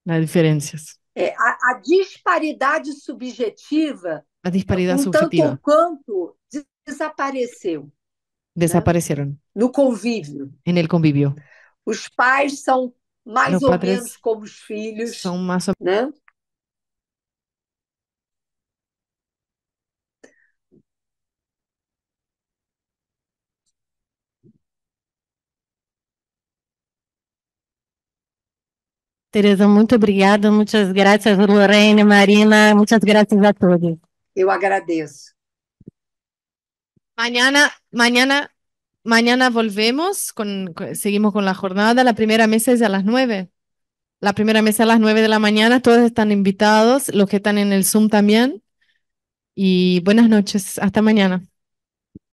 nas diferenças. É, a, a, disparidade subjetiva, a disparidade um subjetiva. tanto quanto desapareceu. Né? Desapareceram. Né? No convívio. em el convívio. Os pais são mais Meu ou é menos como os filhos, são massa... né? Tereza, muito obrigada, muitas graças, Lorena, Marina, muitas graças a todos. Eu agradeço. Amanhã, mañana mañana volvemos, con, seguimos con la jornada. La primera mesa es a las nueve. La primera mesa a las nueve de la mañana. Todos están invitados, los que están en el Zoom también. Y buenas noches. Hasta mañana.